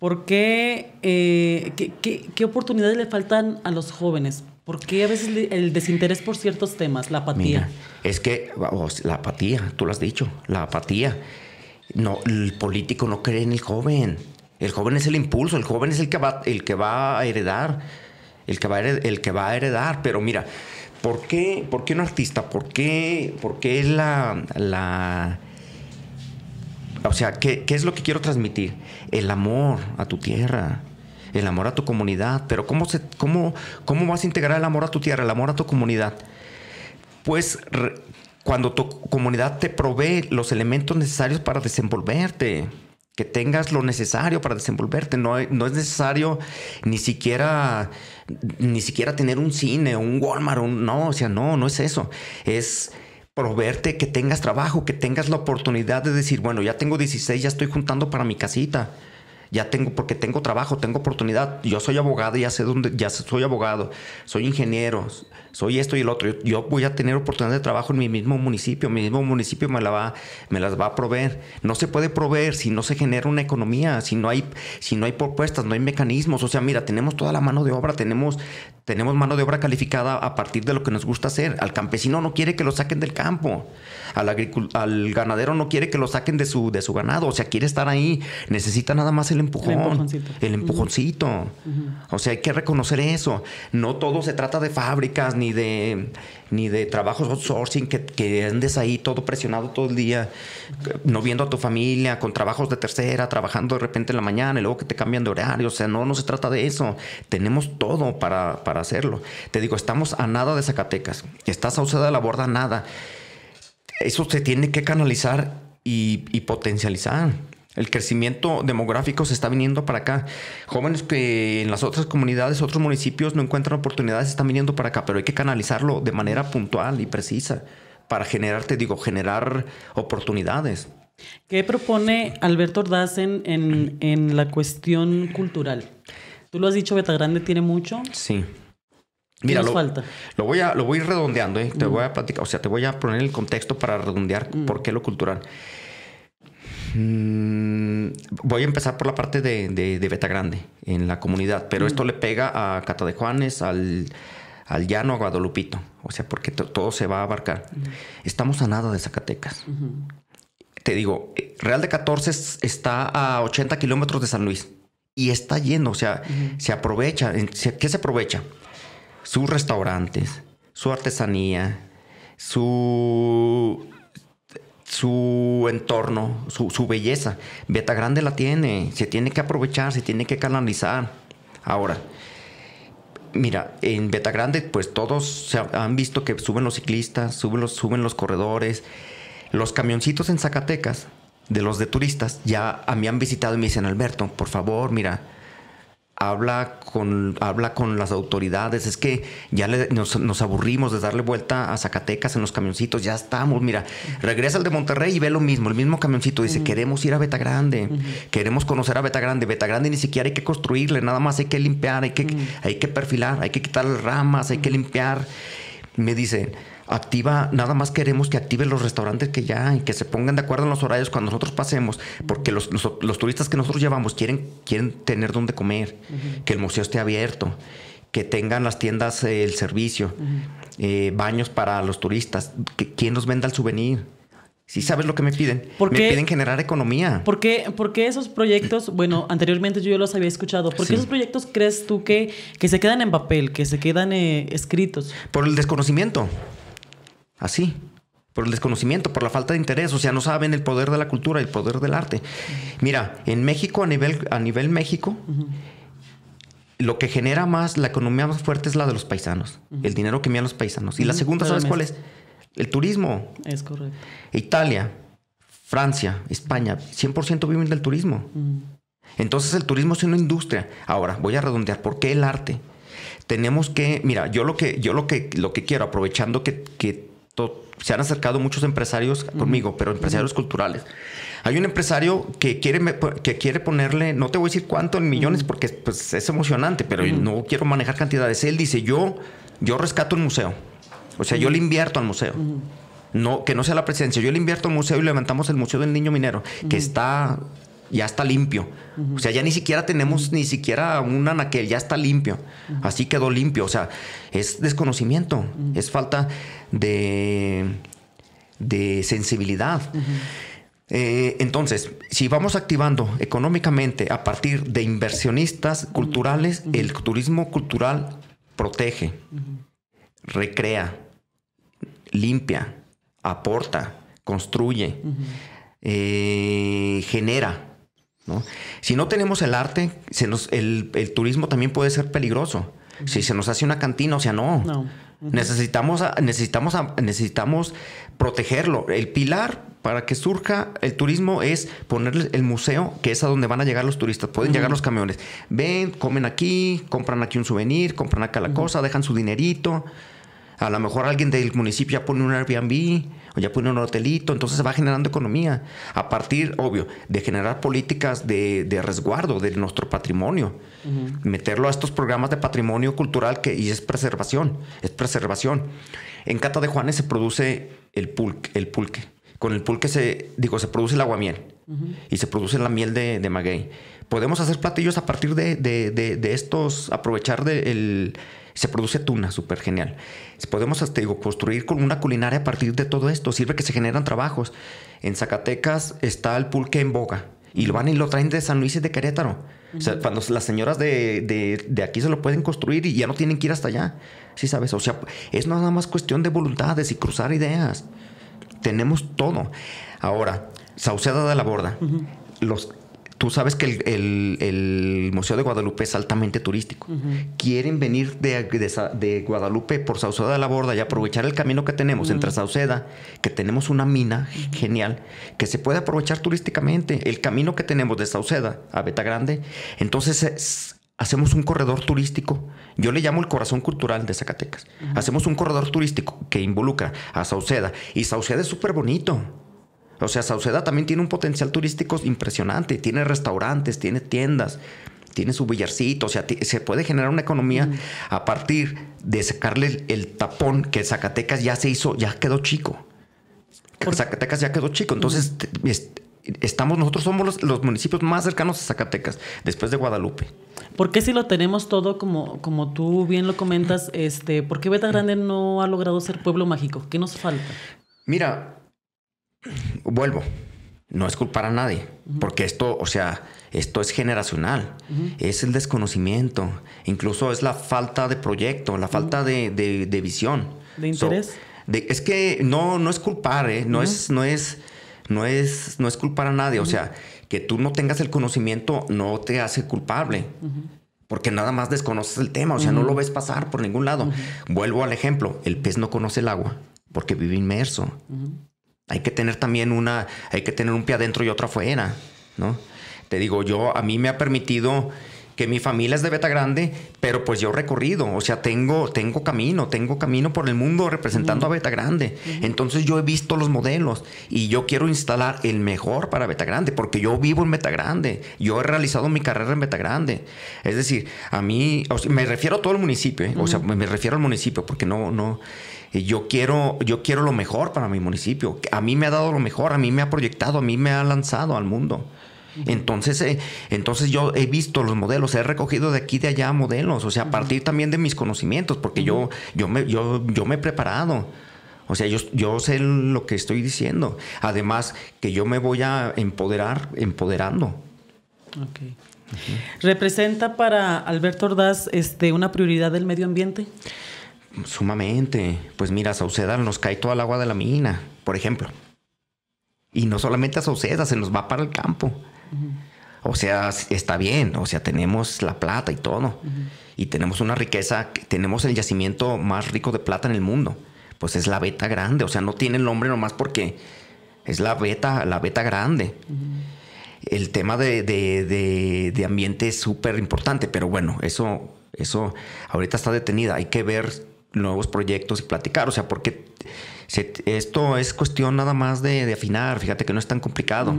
¿Por eh, qué, qué oportunidades le faltan a los jóvenes ¿Por qué a veces el desinterés por ciertos temas, la apatía? es que la apatía, tú lo has dicho, la apatía. No, el político no cree en el joven. El joven es el impulso, el joven es el que va, el que va a heredar, el que va a heredar, el que va a heredar. Pero mira, ¿por qué, por qué un artista? ¿Por qué, por qué la, la o sea, ¿qué, ¿qué, es lo que quiero transmitir? El amor a tu tierra, el amor a tu comunidad, pero ¿cómo, se, cómo, cómo vas a integrar el amor a tu tierra, el amor a tu comunidad? Pues cuando tu comunidad te provee los elementos necesarios para desenvolverte, que tengas lo necesario para desenvolverte. No, es necesario ni siquiera, ni siquiera tener un cine, un Walmart, no, o sea, no, no es eso. Es proveerte que tengas trabajo, que tengas la oportunidad de decir, bueno, ya tengo 16, ya estoy juntando para mi casita ya tengo, porque tengo trabajo, tengo oportunidad, yo soy abogado, ya sé dónde, ya soy abogado, soy ingeniero, soy esto y el otro. Yo, voy a tener oportunidad de trabajo en mi mismo municipio, mi mismo municipio me, la va, me las va a proveer. No se puede proveer si no se genera una economía, si no hay, si no hay propuestas, no hay mecanismos. O sea, mira, tenemos toda la mano de obra, tenemos, tenemos mano de obra calificada a partir de lo que nos gusta hacer. Al campesino no quiere que lo saquen del campo, al, al ganadero no quiere que lo saquen de su, de su ganado, o sea, quiere estar ahí, necesita nada más el empujón. El empujoncito. O sea, hay que reconocer eso. No todo se trata de fábricas, ni ni de, ni de trabajos outsourcing, que, andes ahí todo presionado todo el día, no viendo a tu familia, con trabajos de tercera, trabajando de repente en la mañana y luego que te cambian de horario. O sea, no, no se trata de eso. Tenemos todo para, hacerlo. Te digo, estamos a nada de Zacatecas. estás ausada de la Borda nada. Eso se tiene que canalizar y potencializar. El crecimiento demográfico se está viniendo para acá. Jóvenes que en las otras comunidades, otros municipios no encuentran oportunidades, están viniendo para acá, pero hay que canalizarlo de manera puntual y precisa para generar, te digo, generar oportunidades. ¿Qué propone Alberto Ordaz en, en, la cuestión cultural? Tú lo has dicho, Grande tiene mucho. Sí. Mira, lo, falta? Lo, voy a, lo voy ir redondeando, ¿eh? te mm. voy a platicar, o sea, te voy a poner el contexto para redondear mm. por qué lo cultural. Mm, voy a empezar por la parte de, Beta Grande, en la comunidad, pero mm. esto le pega a Cata de Juanes, al, Llano, a Guadalupito, o sea, porque todo se va a abarcar. Mm. Estamos a nada de Zacatecas. Te digo, Real de 14 está a 80 kilómetros de San Luis y está lleno, o sea, se aprovecha. ¿Qué se aprovecha? Sus restaurantes, su artesanía, su su entorno, su, belleza. Beta Grande la tiene, se tiene que aprovechar, se tiene que canalizar. Ahora, mira, en Beta Grande, pues todos se han visto que suben los ciclistas, suben los, suben los corredores. Los camioncitos en Zacatecas, de los de turistas, ya a mí han visitado y me dicen, Alberto, por favor, mira, habla con, habla con las autoridades, es que ya nos, aburrimos de darle vuelta a Zacatecas en los camioncitos, ya estamos, mira, regresa al de Monterrey y ve lo mismo, el mismo camioncito, dice, mm. queremos ir a Beta Grande... queremos conocer a Beta Grande... Beta Grande ni siquiera hay que construirle, nada más hay que limpiar, hay que, mm. hay que perfilar, hay que quitar ramas, hay que limpiar. Me dice activa, nada más queremos que active los restaurantes que ya, y que se pongan de acuerdo en los horarios cuando nosotros pasemos, porque los, los, turistas que nosotros llevamos quieren, quieren tener donde comer, que el museo esté abierto, que tengan las tiendas eh, el servicio, eh, baños para los turistas, que quien nos venda el souvenir. Si sabes lo que me piden, porque, me piden generar economía. ¿Por qué porque esos proyectos, bueno, anteriormente yo los había escuchado, ¿por qué esos proyectos crees tú que, que se quedan en papel, que se quedan eh, escritos? Por el desconocimiento. Así, por el desconocimiento, por la falta de interés, o sea, no saben el poder de la cultura, el poder del arte. Mira, en México, a nivel, a nivel México, lo que genera más, la economía más fuerte es la de los paisanos, el dinero que envían los paisanos. Y la segunda, ¿sabes cuál es? El turismo. Es correcto. Italia, Francia, España, 100% viven del turismo. Entonces el turismo es una industria. Ahora, voy a redondear, ¿por qué el arte? Tenemos que, mira, yo lo que, yo lo que, lo que quiero, aprovechando que se han acercado muchos empresarios conmigo, pero empresarios culturales. Hay un empresario que quiere, que quiere ponerle, no te voy a decir cuánto en millones, porque pues, es emocionante, pero no quiero manejar cantidades. Él dice, yo, yo rescato el museo. O sea, yo le invierto al museo. No, que no sea la presidencia. Yo le invierto al museo y levantamos el Museo del Niño Minero, que está ya está limpio. O sea, ya ni siquiera tenemos ni siquiera un anaquel, ya está limpio. Así quedó limpio. O sea, es desconocimiento, es falta de, de sensibilidad. Eh, entonces, si vamos activando económicamente a partir de inversionistas culturales, el turismo cultural protege, recrea, limpia, aporta, construye, eh, genera ¿no? Si no tenemos el arte, se nos, el, turismo también puede ser peligroso. Si se nos hace una cantina, o sea, no. Necesitamos, necesitamos, necesitamos protegerlo. El pilar para que surja el turismo es ponerle el museo, que es a donde van a llegar los turistas. Pueden llegar los camiones. Ven, comen aquí, compran aquí un souvenir, compran acá la cosa, dejan su dinerito. A lo mejor alguien del municipio ya pone un Airbnb o ya pone un hotelito, entonces se va generando economía. A partir, obvio, de generar políticas de, resguardo de nuestro patrimonio, meterlo a estos programas de patrimonio cultural que y es preservación, es preservación. En Cata de Juanes se produce el, pulque, el pulque. Con el pulque se, digo, se produce el aguamiel y se produce la miel de, maguey. Podemos hacer platillos a partir de, de, de estos, aprovechar del... De se produce tuna, súper genial. Podemos, hasta digo, construir con una culinaria a partir de todo esto. Sirve que se generan trabajos. En Zacatecas está el pulque en boga y lo van y lo traen de San Luis y de Querétaro. O sea, cuando las señoras de, aquí se lo pueden construir y ya no tienen que ir hasta allá. Sí, sabes. O sea, es nada más cuestión de voluntades y cruzar ideas. Tenemos todo. Ahora, sauceada de la Borda. Los Tú sabes que el, Museo de Guadalupe es altamente turístico. Quieren venir de, de, Guadalupe por Sauceda de la Borda y aprovechar el camino que tenemos entre Sauceda, que tenemos una mina genial, que se puede aprovechar turísticamente. El camino que tenemos de Sauceda a Beta Grande. Entonces, hacemos un corredor turístico. Yo le llamo el corazón cultural de Zacatecas. Hacemos un corredor turístico que involucra a Sauceda. Y Sauceda es súper bonito. O sea, Sauceda también tiene un potencial turístico impresionante, tiene restaurantes, tiene tiendas, tiene su billarcito, o sea, se puede generar una economía a partir de sacarle el, tapón que Zacatecas ya se hizo, ya quedó chico. Zacatecas ya quedó chico, entonces estamos nosotros somos los, municipios más cercanos a Zacatecas, después de Guadalupe. ¿Por qué si lo tenemos todo como, como tú bien lo comentas, este, por qué Beta Grande no ha logrado ser pueblo mágico? ¿Qué nos falta? Mira, vuelvo, no es culpar a nadie, porque esto, o sea, esto es generacional, es el desconocimiento, incluso es la falta de proyecto, la falta de, de, visión. ¿De interés? es que no, no es culpar, ¿eh? no, es, no, es, no, es, no es culpar a nadie, o sea, que tú no tengas el conocimiento no te hace culpable. Porque nada más desconoces el tema, o sea, no lo ves pasar por ningún lado. Vuelvo al ejemplo, el pez no conoce el agua porque vive inmerso. Hay que tener también una, hay que tener un pie adentro y otro afuera, ¿no? Te digo, yo, a mí me ha permitido que mi familia es de Beta Grande, pero pues yo he recorrido, o sea, tengo, tengo camino, tengo camino por el mundo representando a Beta Grande. Entonces yo he visto los modelos y yo quiero instalar el mejor para Beta Grande, porque yo vivo en Beta Grande, yo he realizado mi carrera en Beta Grande. Es decir, a mí, me refiero a todo el municipio, ¿eh? o sea, me refiero al municipio, porque no, no, eh, yo quiero, yo quiero lo mejor para mi municipio. A mí me ha dado lo mejor, a mí me ha proyectado, a mí me ha lanzado al mundo. Entonces, eh, entonces yo he visto los modelos, he recogido de aquí de allá modelos, o sea, a partir también de mis conocimientos, porque yo, yo, me, yo, me he preparado. O sea, yo, sé lo que estoy diciendo. Además, que yo me voy a empoderar, empoderando. ¿Representa para Alberto Ordaz este, una prioridad del medio ambiente? Sumamente. Pues mira, Sauceda nos cae toda el agua de la mina, por ejemplo. Y no solamente a Sauceda, se nos va para el campo. O sea, está bien, o sea, tenemos la plata y todo. Y tenemos una riqueza, tenemos el yacimiento más rico de plata en el mundo. Pues es la beta grande, o sea, no tiene el nombre nomás porque es la beta, la beta grande. El tema de, de, de, ambiente es súper importante, pero bueno, eso, eso ahorita está detenida. Hay que ver nuevos proyectos y platicar, o sea, porque esto es cuestión nada más de, afinar, fíjate que no es tan complicado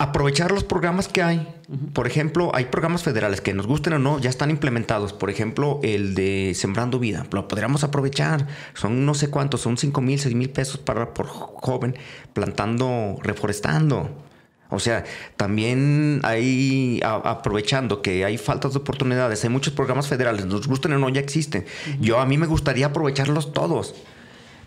aprovechar los programas que hay. Por ejemplo, hay programas federales que nos gusten o no, ya están implementados. Por ejemplo, el de Sembrando Vida, lo podríamos aprovechar. Son no sé cuántos, son 5 mil, seis mil pesos para, por joven plantando, reforestando. O sea, también hay, aprovechando que hay faltas de oportunidades, hay muchos programas federales, nos gusten o no, ya existen. Yo a mí me gustaría aprovecharlos todos.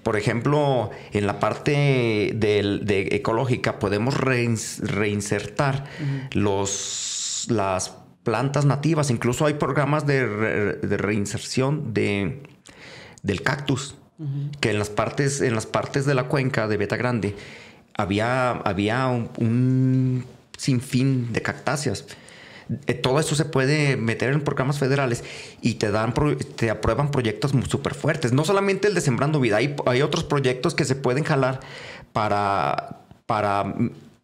Por ejemplo, en la parte de, ecológica podemos reinsertar los, las plantas nativas. Incluso hay programas de, reinserción de, del cactus, que en las, partes, en las partes de la cuenca de Beta Grande había, había un sinfín de cactáceas eh, todo eso se puede meter en programas federales y te dan te aprueban proyectos súper fuertes. No solamente el de Sembrando Vida, hay, hay otros proyectos que se pueden jalar para, para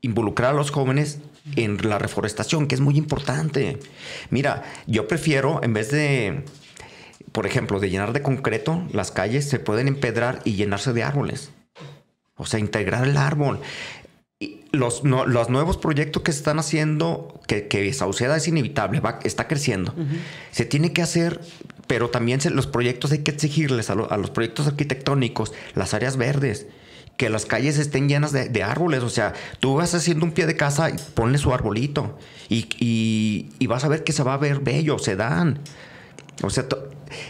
involucrar a los jóvenes en la reforestación, que es muy importante. Mira, yo prefiero, en vez de, por ejemplo, de llenar de concreto las calles, se pueden empedrar y llenarse de árboles. O sea, integrar el árbol los, los nuevos proyectos que se están haciendo, que, que Sauceda es inevitable, va, está creciendo, se tiene que hacer, pero también los proyectos hay que exigirles a, los proyectos arquitectónicos, las áreas verdes, que las calles estén llenas de, árboles. O sea, tú vas haciendo un pie de casa y ponle su arbolito y, y, y vas a ver que se va a ver bello, se dan. O sea,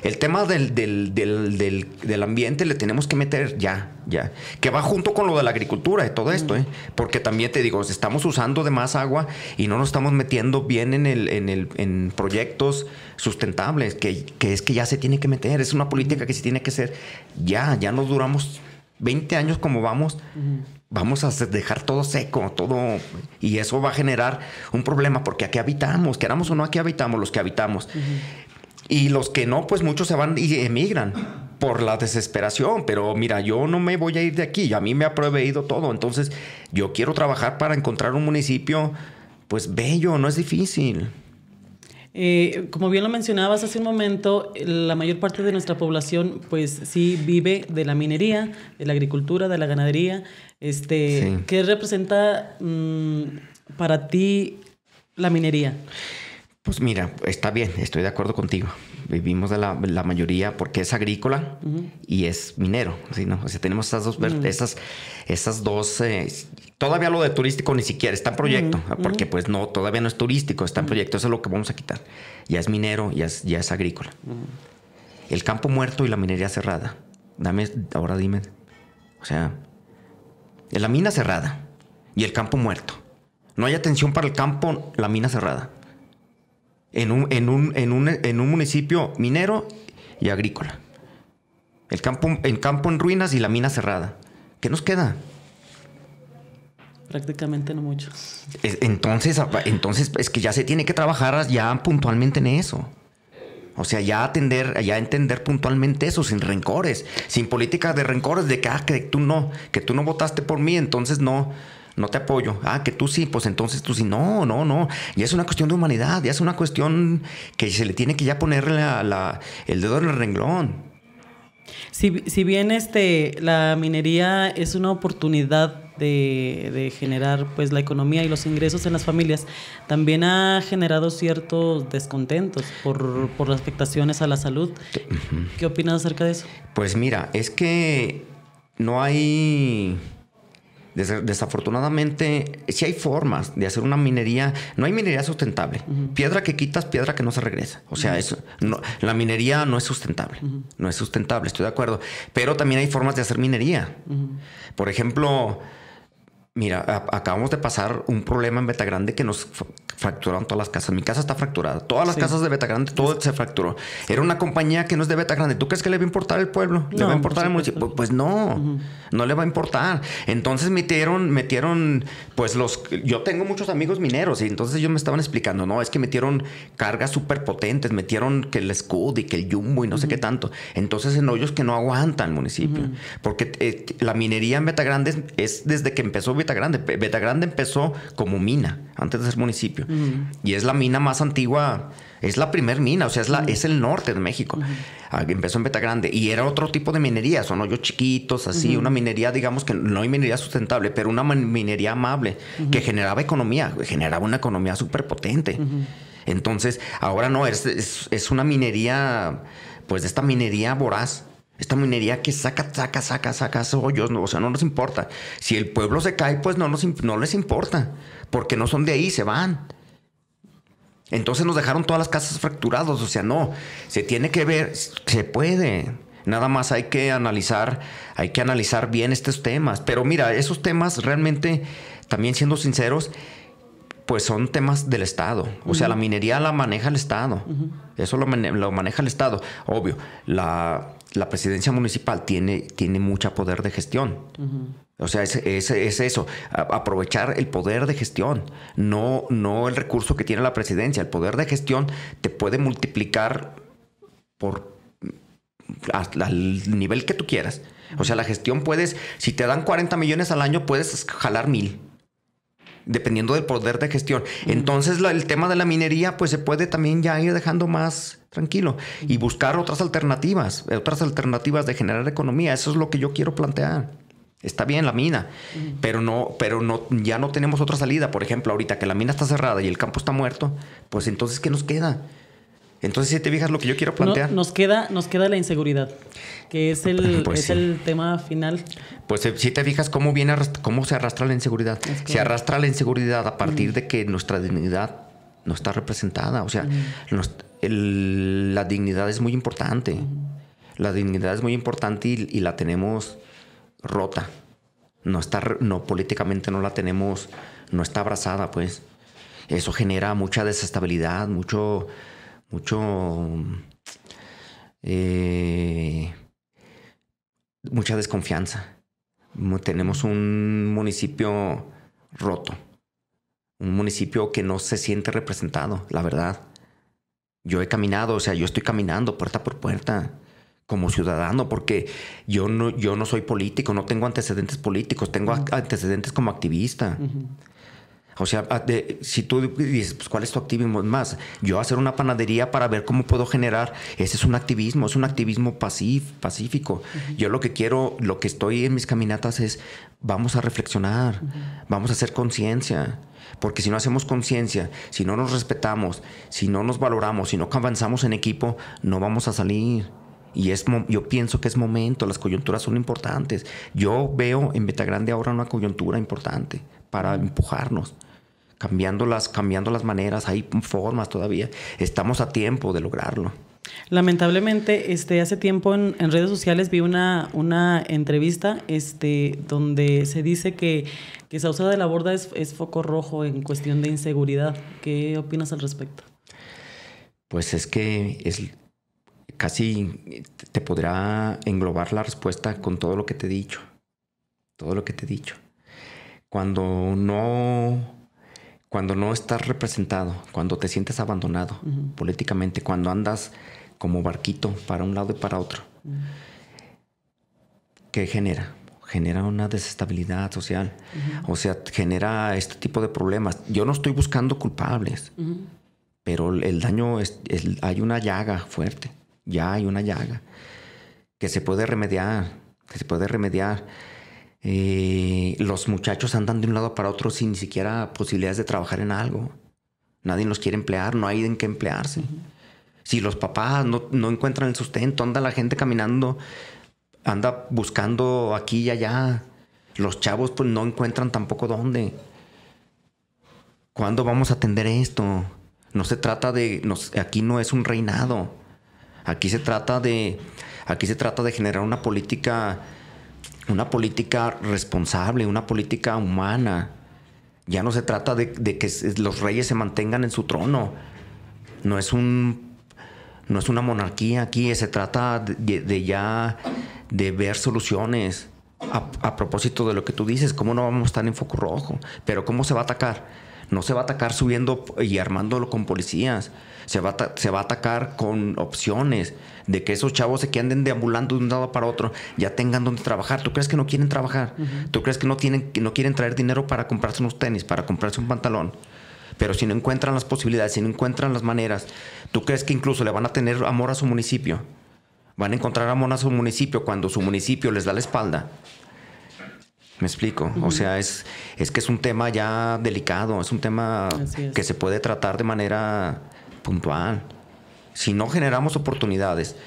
el tema del, del, ambiente le tenemos que meter ya, ya. Que va junto con lo de la agricultura y todo esto, ¿eh? Porque también te digo, estamos usando de más agua y no nos estamos metiendo bien en, el, en, el, en proyectos sustentables, que, es que ya se tiene que meter. Es una política que se tiene que hacer ya. Ya nos duramos 20 años como vamos. vamos a dejar todo seco, todo, y eso va a generar un problema, porque aquí habitamos, queramos o no, aquí habitamos los que habitamos. Y los que no, pues muchos se van y emigran por la desesperación, pero mira, yo no me voy a ir de aquí, a mí me ha proveído todo, entonces yo quiero trabajar para encontrar un municipio, pues bello, no es difícil. Eh, como bien lo mencionabas hace un momento, la mayor parte de nuestra población, pues sí vive de la minería, de la agricultura, de la ganadería. Este, ¿Qué representa mm, para ti la minería? Pues mira, está bien, estoy de acuerdo contigo. Vivimos de la, mayoría porque es agrícola y es minero. no? O sea, tenemos esas dos, mm. esas, dos eh, todavía lo de turístico ni siquiera está en proyecto, porque pues no, todavía no es turístico, está en proyecto, eso es lo que vamos a quitar. Ya es minero, y ya es agrícola. El campo muerto y la minería cerrada. Dame, ahora dime. O sea, la mina cerrada y el campo muerto. No hay atención para el campo, la mina cerrada en un, en un, municipio minero y agrícola. El campo, el campo en ruinas y la mina cerrada. ¿Qué nos queda? Prácticamente no mucho. Entonces, entonces es que ya se tiene que trabajar ya puntualmente en eso. O sea, ya atender, ya entender puntualmente eso, sin rencores, sin políticas de rencores, de que, ah, que tú no, que tú no votaste por mí, entonces no, no te apoyo. Ah, que tú sí, pues entonces tú sí. No, no, no. Ya es una cuestión de humanidad, ya es una cuestión que se le tiene que ya poner el dedo en el renglón. Si, bien este, la minería es una oportunidad de, generar pues la economía y los ingresos en las familias también ha generado ciertos descontentos por, por las afectaciones a la salud. ¿Qué opinas acerca de eso? Pues mira, es que no hay desafortunadamente, si hay formas de hacer una minería. No hay minería sustentable. Piedra que quitas, piedra que no se regresa. O sea, eso, no, la minería no es sustentable. No es sustentable, estoy de acuerdo. Pero también hay formas de hacer minería. Por ejemplo, mira, acabamos de pasar un problema en Beta Grande que nos fracturaron todas las casas. Mi casa está fracturada. Todas las casas de Beta Grande, todo se fracturó. Era una compañía que no es de Beta Grande. ¿Tú crees que le va a importar el pueblo? ¿Le va a importar el municipio? Pues no, no le va a importar. Entonces metieron, metieron, pues los. Yo tengo muchos amigos mineros y entonces ellos me estaban explicando, no, es que metieron cargas súper potentes, metieron que el Scud y que el Jumbo y no sé qué tanto. Entonces en hoyos que no aguantan el municipio. Porque eh, la minería en Beta es, desde que empezó Beta Grande. Beta empezó como mina, antes de ser municipio. Y es la mina más antigua, es la primer mina, o sea, es, la, es el norte de México. Ah, empezó en beta Grande y era otro tipo de minería, son hoyos chiquitos, así, una minería, digamos que no hay minería sustentable, pero una minería amable que generaba economía, generaba una economía súper potente. Entonces, ahora no, es, es, una minería, pues de esta minería voraz. Esta minería que saca, saca, saca, saca hoyos, o sea, no nos importa. Si el pueblo se cae, pues no, nos, no les importa, porque no son de ahí, se van. Entonces nos dejaron todas las casas fracturadas, o sea, no, se tiene que ver, se puede. Nada más hay que analizar, hay que analizar bien estos temas. Pero mira, esos temas realmente, también siendo sinceros, pues son temas del Estado. O sea, la minería la maneja el Estado. Eso lo, lo, maneja el Estado. Obvio, la, presidencia municipal tiene, tiene mucha poder de gestión. O sea, es, es, eso, aprovechar el poder de gestión, no, no el recurso que tiene la presidencia. El poder de gestión te puede multiplicar por al nivel que tú quieras. O sea, la gestión puedes, si te dan 40 millones al año, puedes jalar mil dependiendo del poder de gestión. Entonces el tema de la minería pues se puede también ya ir dejando más tranquilo y buscar otras alternativas, eh, otras alternativas de generar economía. Eso es lo que yo quiero plantear. Está bien la mina, pero no, pero no, ya no tenemos otra salida. Por ejemplo, ahorita que la mina está cerrada y el campo está muerto, pues entonces ¿qué nos queda? Entonces, si te fijas lo que yo quiero plantear. nos, queda, nos queda la inseguridad, que es el, ah, pues es el tema final. Pues eh, si te fijas cómo, viene cómo se arrastra la inseguridad. Se arrastra la inseguridad a partir de que nuestra dignidad no está representada. O sea, la dignidad es muy importante. La dignidad es muy importante y, y, la tenemos rota. No está, no, políticamente no la tenemos, no está abrazada, pues. Eso genera mucha desestabilidad, mucho mucho eh, mucha desconfianza. Tenemos un municipio roto, un municipio que no se siente representado, la verdad. Yo he caminado, o sea, yo estoy caminando puerta por puerta como ciudadano, porque yo no, yo no soy político, no tengo antecedentes políticos, tengo antecedentes como activista. O sea, ah, si tú dices, pues, ¿cuál es tu activismo? Más, yo hacer una panadería para ver cómo puedo generar, ese es un activismo, es un activismo pacífico. Yo lo que quiero, lo que estoy en mis caminatas es, vamos a reflexionar, vamos a hacer conciencia. Porque si no hacemos conciencia, si no nos respetamos, si no nos valoramos, si no avanzamos en equipo, no vamos a salir. Y es, yo pienso que es momento, las coyunturas son importantes. Yo veo en Betagrande ahora una coyuntura importante para empujarnos cambiando las, cambiando las maneras, hay formas todavía. Estamos a tiempo de lograrlo. Lamentablemente, este, hace tiempo en, redes sociales vi una, una entrevista este, donde se dice que, que Sausa de la Borda es, es foco rojo en cuestión de inseguridad. ¿Qué opinas al respecto? Pues es que es, casi te podrá englobar la respuesta con todo lo que te he dicho. Todo lo que te he dicho. Cuando no cuando no estás representado, cuando te sientes abandonado políticamente, cuando andas como barquito para un lado y para otro, ¿qué genera? Genera una desestabilidad social, o sea, genera este tipo de problemas. Yo no estoy buscando culpables, pero el daño, hay una llaga fuerte, ya hay una llaga que se puede remediar, que se puede remediar eh, los muchachos andan de un lado para otro sin ni siquiera posibilidades de trabajar en algo. Nadie los quiere emplear, no hay en qué emplearse. Si los papás no, encuentran el sustento, anda la gente caminando, anda buscando aquí y allá. Los chavos pues no encuentran tampoco dónde. ¿Cuándo vamos a atender esto? No se trata de. aquí no es un reinado. Aquí se trata de. Aquí se trata de generar una política una política responsable, una política humana. Ya no se trata de, que los reyes se mantengan en su trono. No es no es una monarquía aquí, se trata de, ya de ver soluciones. A, a propósito de lo que tú dices, ¿cómo no vamos a estar en foco rojo? Pero ¿cómo se va a atacar? No se va a atacar subiendo y armándolo con policías. Se va, a, atacar con opciones de que esos chavos que anden deambulando de un lado para otro ya tengan donde trabajar. ¿Tú crees que no quieren trabajar? ¿Tú crees que no, tienen, que no quieren traer dinero para comprarse unos tenis, para comprarse un pantalón? Pero si no encuentran las posibilidades, si no encuentran las maneras, ¿tú crees que incluso le van a tener amor a su municipio? Van a encontrar amor a su municipio cuando su municipio les da la espalda. Me explico. O sea, es, que es un tema ya delicado, es un tema que se puede tratar de manera puntual. Si no generamos oportunidades,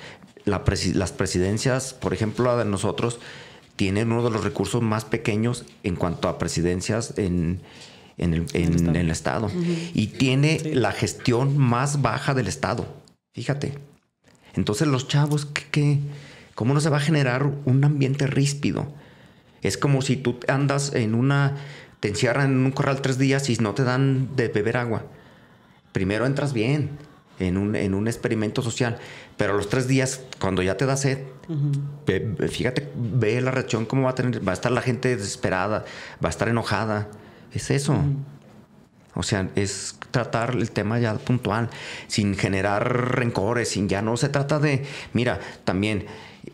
las presidencias, por ejemplo, la de nosotros, tienen uno de los recursos más pequeños en cuanto a presidencias en, el, Estado. Y tiene la gestión más baja del Estado. Fíjate. Entonces los chavos, ¿qué, qué? cómo no se va a generar un ambiente ríspido? Es como si tú andas en una, te encierran en un corral tres días y no te dan de beber agua. Primero entras bien en un, en un experimento social, pero los tres días, cuando ya te da sed, fíjate, ve la reacción, cómo va a tener, va a estar la gente desesperada, va a estar enojada. Es eso. O sea, es tratar el tema ya puntual, sin generar rencores, sin ya no se trata de, mira, también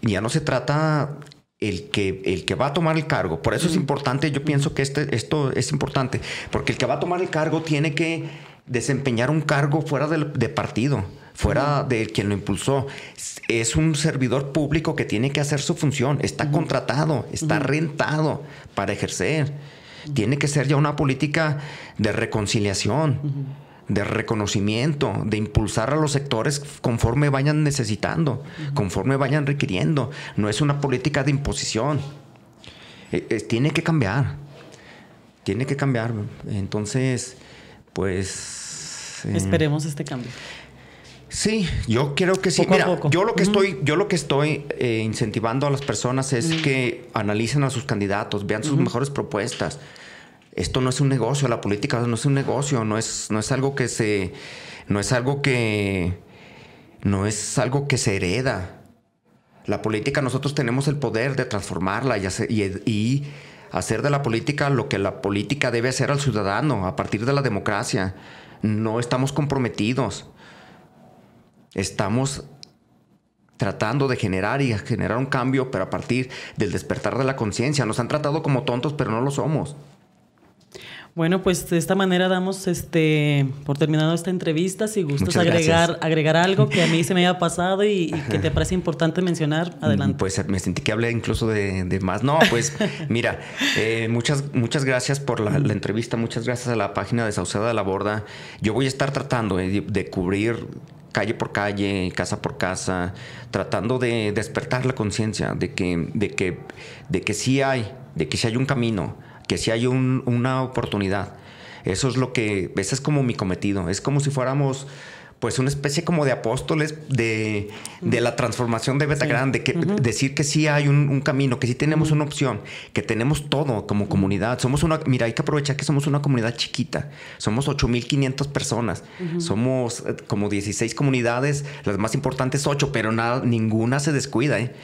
ya no se trata el que, el que va a tomar el cargo, por eso es importante, yo pienso que este, esto es importante, porque el que va a tomar el cargo tiene que desempeñar un cargo fuera de partido, fuera de quien lo impulsó. Es un servidor público que tiene que hacer su función, está contratado, está rentado para ejercer. Tiene que ser ya una política de reconciliación de reconocimiento, de impulsar a los sectores conforme vayan necesitando, conforme vayan requiriendo. No es una política de imposición. Eh, tiene que cambiar. Tiene que cambiar. Entonces, pues... Em, Esperemos este cambio. Sí, yo creo que sí. Mira, yo lo que estoy, yo lo que estoy eh, incentivando a las personas es que analicen a sus candidatos, vean sus mejores propuestas, esto no es un negocio, la política no es un negocio, no es, no es algo que se. No es algo que. No es algo que se hereda. La política, nosotros tenemos el poder de transformarla y hacer de la política lo que la política debe hacer al ciudadano a partir de la democracia. No estamos comprometidos. Estamos tratando de generar y generar un cambio, pero a partir del despertar de la conciencia. Nos han tratado como tontos, pero no lo somos. Bueno, pues de esta manera damos este por terminado esta entrevista. Si gustas agregar, agregar algo que a mí se me haya pasado y, que te parece importante mencionar, mm, adelante. Pues me sentí que hablé incluso de, más. No, pues mira, eh, muchas, muchas gracias por la, entrevista, muchas gracias a la página de Sauceda de la Borda. Yo voy a estar tratando eh, de, cubrir calle por calle, casa por casa, tratando de despertar la conciencia de que, de, que, de que sí hay, de que sí hay un camino, que si hay una oportunidad. Eso es lo que, ese es como mi cometido, es como si fuéramos pues una especie como de apóstoles de, la transformación de Beta Grande. que decir que sí hay un, camino, que sí tenemos una opción, que tenemos todo como comunidad. Somos una, mira, hay que aprovechar que somos una comunidad chiquita. Somos 8.500 personas. Somos eh, como 16 comunidades, las más importantes 8, pero nada, ninguna se descuida. ¿eh?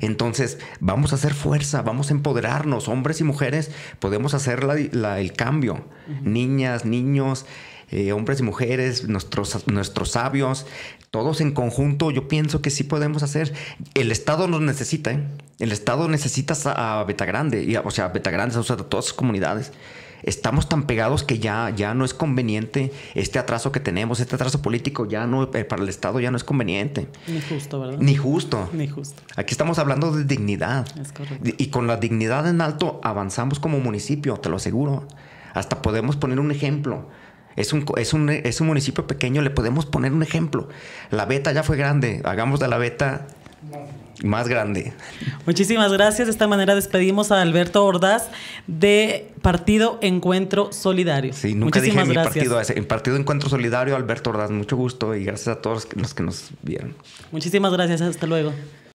Entonces, vamos a hacer fuerza, vamos a empoderarnos, hombres y mujeres, podemos hacer el cambio. Niñas, niños, eh, hombres y mujeres, nuestros, nuestros sabios, todos en conjunto, yo pienso que sí podemos hacer. El Estado nos necesita, ¿eh? El Estado necesita a, Betagrande, y o sea, a Beta Grande, o todas sus comunidades estamos tan pegados que ya, ya no es conveniente este atraso que tenemos, este atraso político ya no eh, para el Estado ya no es conveniente. Ni justo, ¿verdad? Ni justo. Ni justo. Aquí estamos hablando de dignidad. Es correcto. Y con la dignidad en alto avanzamos como municipio, te lo aseguro. Hasta podemos poner un ejemplo es un, es, un, municipio pequeño, le podemos poner un ejemplo. La beta ya fue grande, hagamos de la beta más grande. Muchísimas gracias. De esta manera despedimos a Alberto Ordaz de Partido Encuentro Solidario. Sí, nunca Muchísimas dije gracias. partido En Partido Encuentro Solidario, Alberto Ordaz, mucho gusto y gracias a todos los que nos vieron. Muchísimas gracias. Hasta luego.